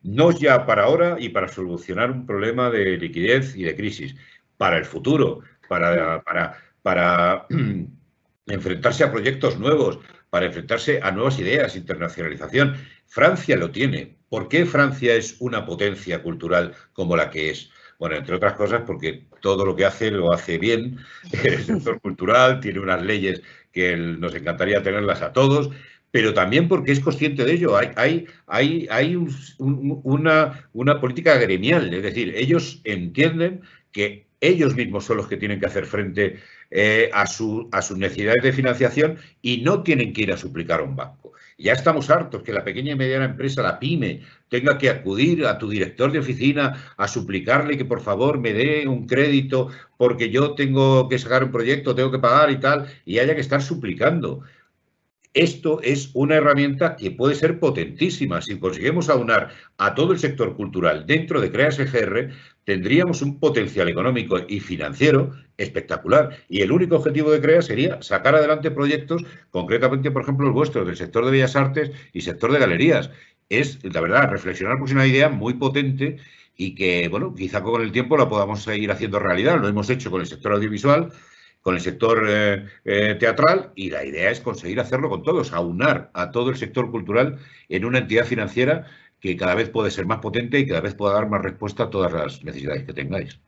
No ya para ahora y para solucionar un problema de liquidez y de crisis, para el futuro, para, para, para enfrentarse a proyectos nuevos, para enfrentarse a nuevas ideas, internacionalización. Francia lo tiene. ¿Por qué Francia es una potencia cultural como la que es? Bueno, entre otras cosas porque todo lo que hace lo hace bien, el sector cultural tiene unas leyes que nos encantaría tenerlas a todos, pero también porque es consciente de ello. Hay, hay, hay, hay una, una política gremial, es decir, ellos entienden que ellos mismos son los que tienen que hacer frente eh, a, a, sus necesidades de financiación y no tienen que ir a suplicar a un banco. Ya estamos hartos que la pequeña y mediana empresa, la pyme, tenga que acudir a tu director de oficina a suplicarle que por favor me dé un crédito porque yo tengo que sacar un proyecto, tengo que pagar y tal, y haya que estar suplicando. Esto es una herramienta que puede ser potentísima. Si conseguimos aunar a todo el sector cultural dentro de CREAS e tendríamos un potencial económico y financiero espectacular. Y el único objetivo de Crea sería sacar adelante proyectos, concretamente, por ejemplo, el vuestro, del sector de Bellas Artes y sector de galerías. Es, la verdad, reflexionar pues una idea muy potente y que, bueno, quizá con el tiempo la podamos seguir haciendo realidad. Lo hemos hecho con el sector audiovisual, con el sector eh, eh, teatral y la idea es conseguir hacerlo con todos, aunar a todo el sector cultural en una entidad financiera que cada vez puede ser más potente y cada vez pueda dar más respuesta a todas las necesidades que tengáis.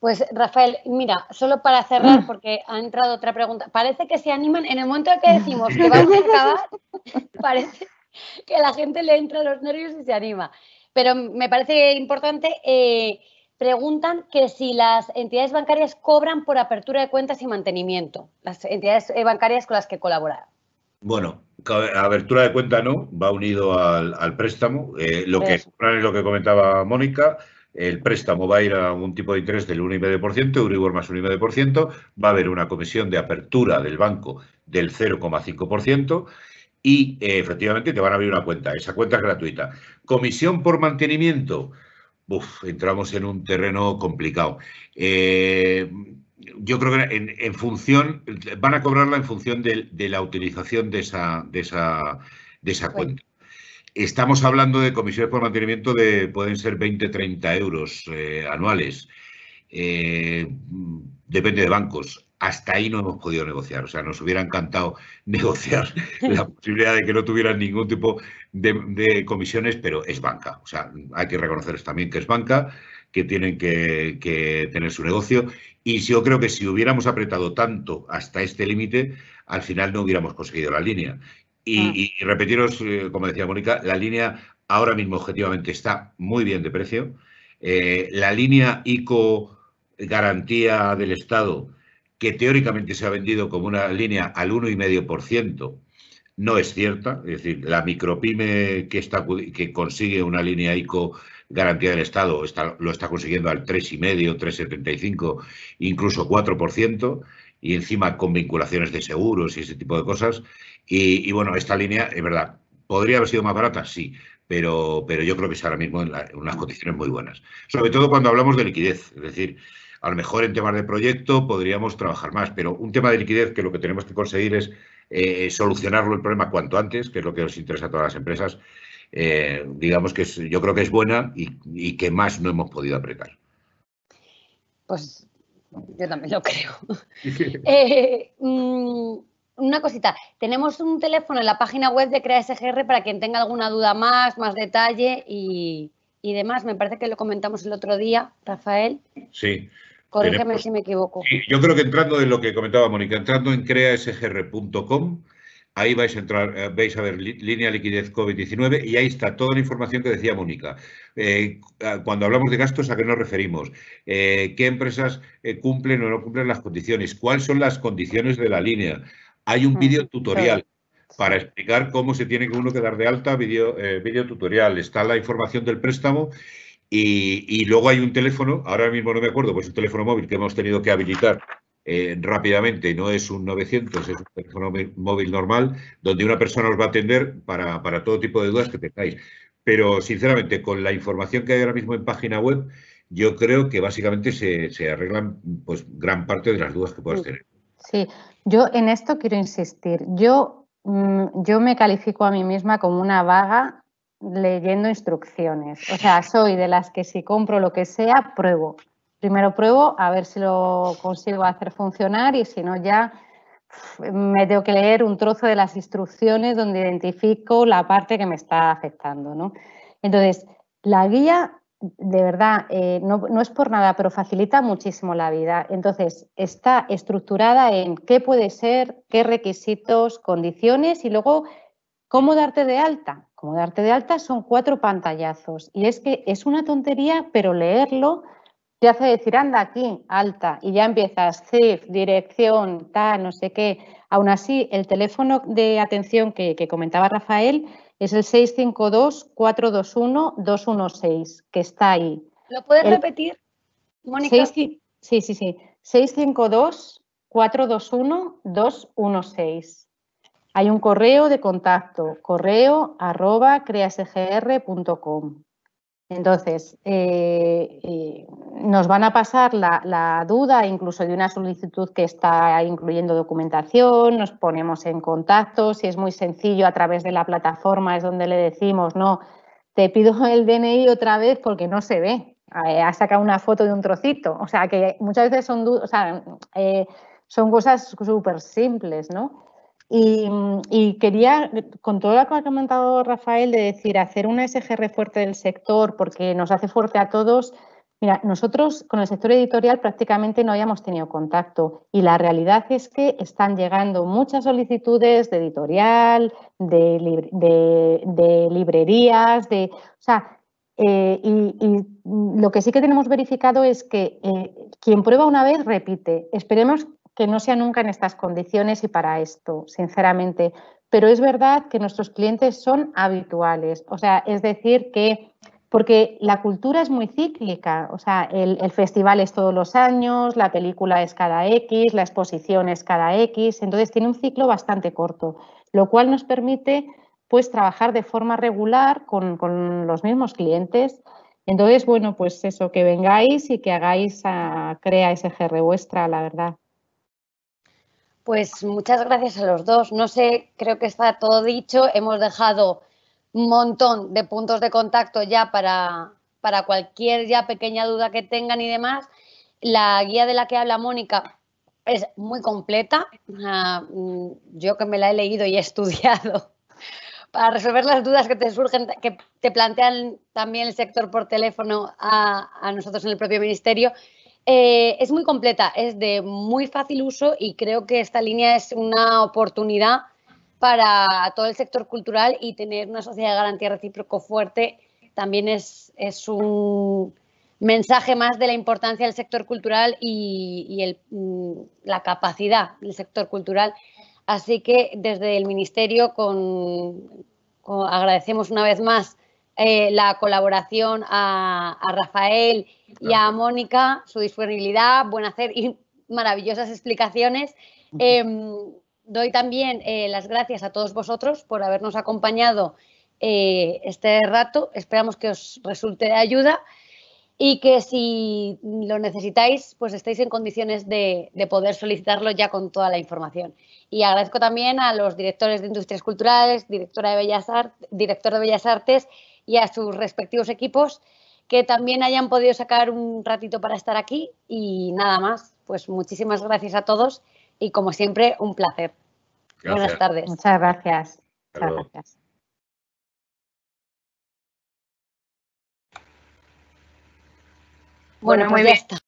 Pues Rafael, mira, solo para cerrar, mm. porque ha entrado otra pregunta. Parece que se animan, en el momento que decimos que vamos a acabar, parece que la gente le entra los nervios y se anima. Pero me parece importante eh, preguntan que si las entidades bancarias cobran por apertura de cuentas y mantenimiento, las entidades eh, bancarias con las que colabora Bueno, apertura de cuenta no, va unido al, préstamo. Eh, lo que es lo que comentaba Mónica. El préstamo va a ir a un tipo de interés del 1,5%, Euribor más 1,5%, va a haber una comisión de apertura del banco del 0,5% y eh, efectivamente te van a abrir una cuenta. Esa cuenta es gratuita. Comisión por mantenimiento, uf, entramos en un terreno complicado. Eh, yo creo que en, función, van a cobrarla en función de, la utilización de esa, de esa, de esa cuenta. Estamos hablando de comisiones por mantenimiento de, pueden ser 20, 30 euros eh, anuales. Eh, depende de bancos. Hasta ahí no hemos podido negociar. O sea, nos hubiera encantado negociar la posibilidad de que no tuvieran ningún tipo de, comisiones, pero es banca. O sea, hay que reconocer también que es banca, que tienen que, tener su negocio. Y yo creo que si hubiéramos apretado tanto hasta este límite, al final no hubiéramos conseguido la línea. Y, ah. repetiros, eh, como decía Mónica, la línea ahora mismo objetivamente está muy bien de precio. Eh, la línea ICO garantía del Estado, que teóricamente se ha vendido como una línea al 1,5%, no es cierta. Es decir, la micropyme que, está, que consigue una línea ICO garantía del Estado lo está consiguiendo al 3,5, 3,75, incluso 4%, y encima con vinculaciones de seguros y ese tipo de cosas. Y, bueno, esta línea, es verdad, podría haber sido más barata, sí, pero, pero yo creo que es ahora mismo en unas condiciones muy buenas. Sobre todo cuando hablamos de liquidez, es decir, a lo mejor en temas de proyecto podríamos trabajar más, pero un tema de liquidez que lo que tenemos que conseguir es eh, solucionarlo el problema cuanto antes, que es lo que nos interesa a todas las empresas, eh, digamos que yo creo que es buena y, que más no hemos podido apretar. Pues yo también lo creo. Eh, mm, una cosita, tenemos un teléfono en la página web de Crea SGR para quien tenga alguna duda más, más detalle y, y demás. Me parece que lo comentamos el otro día, Rafael. Sí, si me equivoco. Yo creo que entrando en lo que comentaba Mónica, entrando en creasgr.com, ahí vais a entrar, eh, vais a ver línea liquidez COVID-19 y ahí está toda la información que decía Mónica. Eh, ah, cuando hablamos de gastos, ¿a qué nos referimos? Eh, ¿Qué empresas cumplen o no cumplen las condiciones? ¿Cuáles son las condiciones de la línea? Hay un mm, vídeo tutorial. para explicar cómo se tiene que uno quedar de alta Vídeo tutorial. Está la información del préstamo y, luego hay un teléfono, ahora mismo no me acuerdo, pues un teléfono móvil que hemos tenido que habilitar eh, rápidamente, no es un 900, es un teléfono móvil normal, donde una persona os va a atender para, todo tipo de dudas que tengáis. Pero sinceramente, con la información que hay ahora mismo en página web, yo creo que básicamente se, arreglan pues gran parte de las dudas que puedas tener. Sí, yo en esto quiero insistir. Yo, mm, yo me califico a mí misma como una vaga leyendo instrucciones. O sea, soy de las que si compro lo que sea, pruebo. Primero pruebo a ver si lo consigo hacer funcionar y si no ya me tengo que leer un trozo de las instrucciones donde identifico la parte que me está afectando. Entonces, la guía, de verdad, eh, no, no es por nada, pero facilita muchísimo la vida. Entonces, está estructurada en qué puede ser, qué requisitos, condiciones y luego cómo darte de alta como darte de alta, son cuatro pantallazos. Y es que es una tontería, pero leerlo te hace decir, anda aquí, alta, y ya empiezas CIF, dirección, tal, no sé qué. Aún así, el teléfono de atención que, comentaba Rafael es el 652-421-216, que está ahí. ¿Lo puedes repetir, Mónica? sí, sí, sí. 652-421-216. Hay un correo de contacto, correo arroba creasgr.com. Entonces, eh, eh, nos van a pasar la, duda incluso de una solicitud que está incluyendo documentación, nos ponemos en contacto, si es muy sencillo a través de la plataforma es donde le decimos, no, te pido el DNI otra vez porque no se ve, eh, ha sacado una foto de un trocito, o sea que muchas veces son, o son cosas súper simples, ¿no? Mm, y, quería, con todo lo que ha comentado Rafael, de decir, hacer una SGR fuerte del sector porque nos hace fuerte a todos. Mira, nosotros con el sector editorial prácticamente no habíamos tenido contacto y la realidad es que están llegando muchas solicitudes de editorial, de, de, librerías, de, o sea, eh, y, lo que sí que tenemos verificado es que eh, quien prueba una vez repite. Esperemos que no sea nunca en estas condiciones y para esto, sinceramente. Pero es verdad que nuestros clientes son habituales, o sea, es decir, que porque la cultura es muy cíclica, o sea, el, festival es todos los años, la película es cada X, la exposición es cada X, entonces tiene un ciclo bastante corto, lo cual nos permite pues trabajar de forma regular con, con los mismos clientes. Entonces, bueno, pues eso, que vengáis y que hagáis a, crea SGR vuestra, la verdad. Pues muchas gracias a los dos. No sé, creo que está todo dicho. Hemos dejado un montón de puntos de contacto ya para, para cualquier ya pequeña duda que tengan y demás. La guía de la que habla Mónica es muy completa. Ah, mm, yo que me la he leído y he estudiado para resolver las dudas que te surgen, que te plantean también el sector por teléfono a, a nosotros en el propio ministerio, eh, es muy completa, es de muy fácil uso y creo que esta línea es una oportunidad para todo el sector cultural y tener una sociedad de garantía recíproco fuerte también es, un mensaje más de la importancia del sector cultural y, mm, la capacidad del sector cultural. Así que desde el Ministerio agradecemos una vez más eh, la colaboración a, Rafael y a Mónica, su disponibilidad, buen hacer y maravillosas explicaciones. Em, doy también eh, las gracias a todos vosotros por habernos acompañado eh, este rato. Esperamos que os resulte de ayuda y que si lo necesitáis, pues estéis en condiciones de, poder solicitarlo ya con toda la información. Y agradezco también a los directores de Industrias Culturales, directora de Bellas Artes, director de Bellas Artes y a sus respectivos equipos que también hayan podido sacar un ratito para estar aquí y nada más. Pues muchísimas gracias a todos y como siempre, un placer. Buenas tardes. Muchas gracias. Muchas gracias. Bueno, pues muy bien.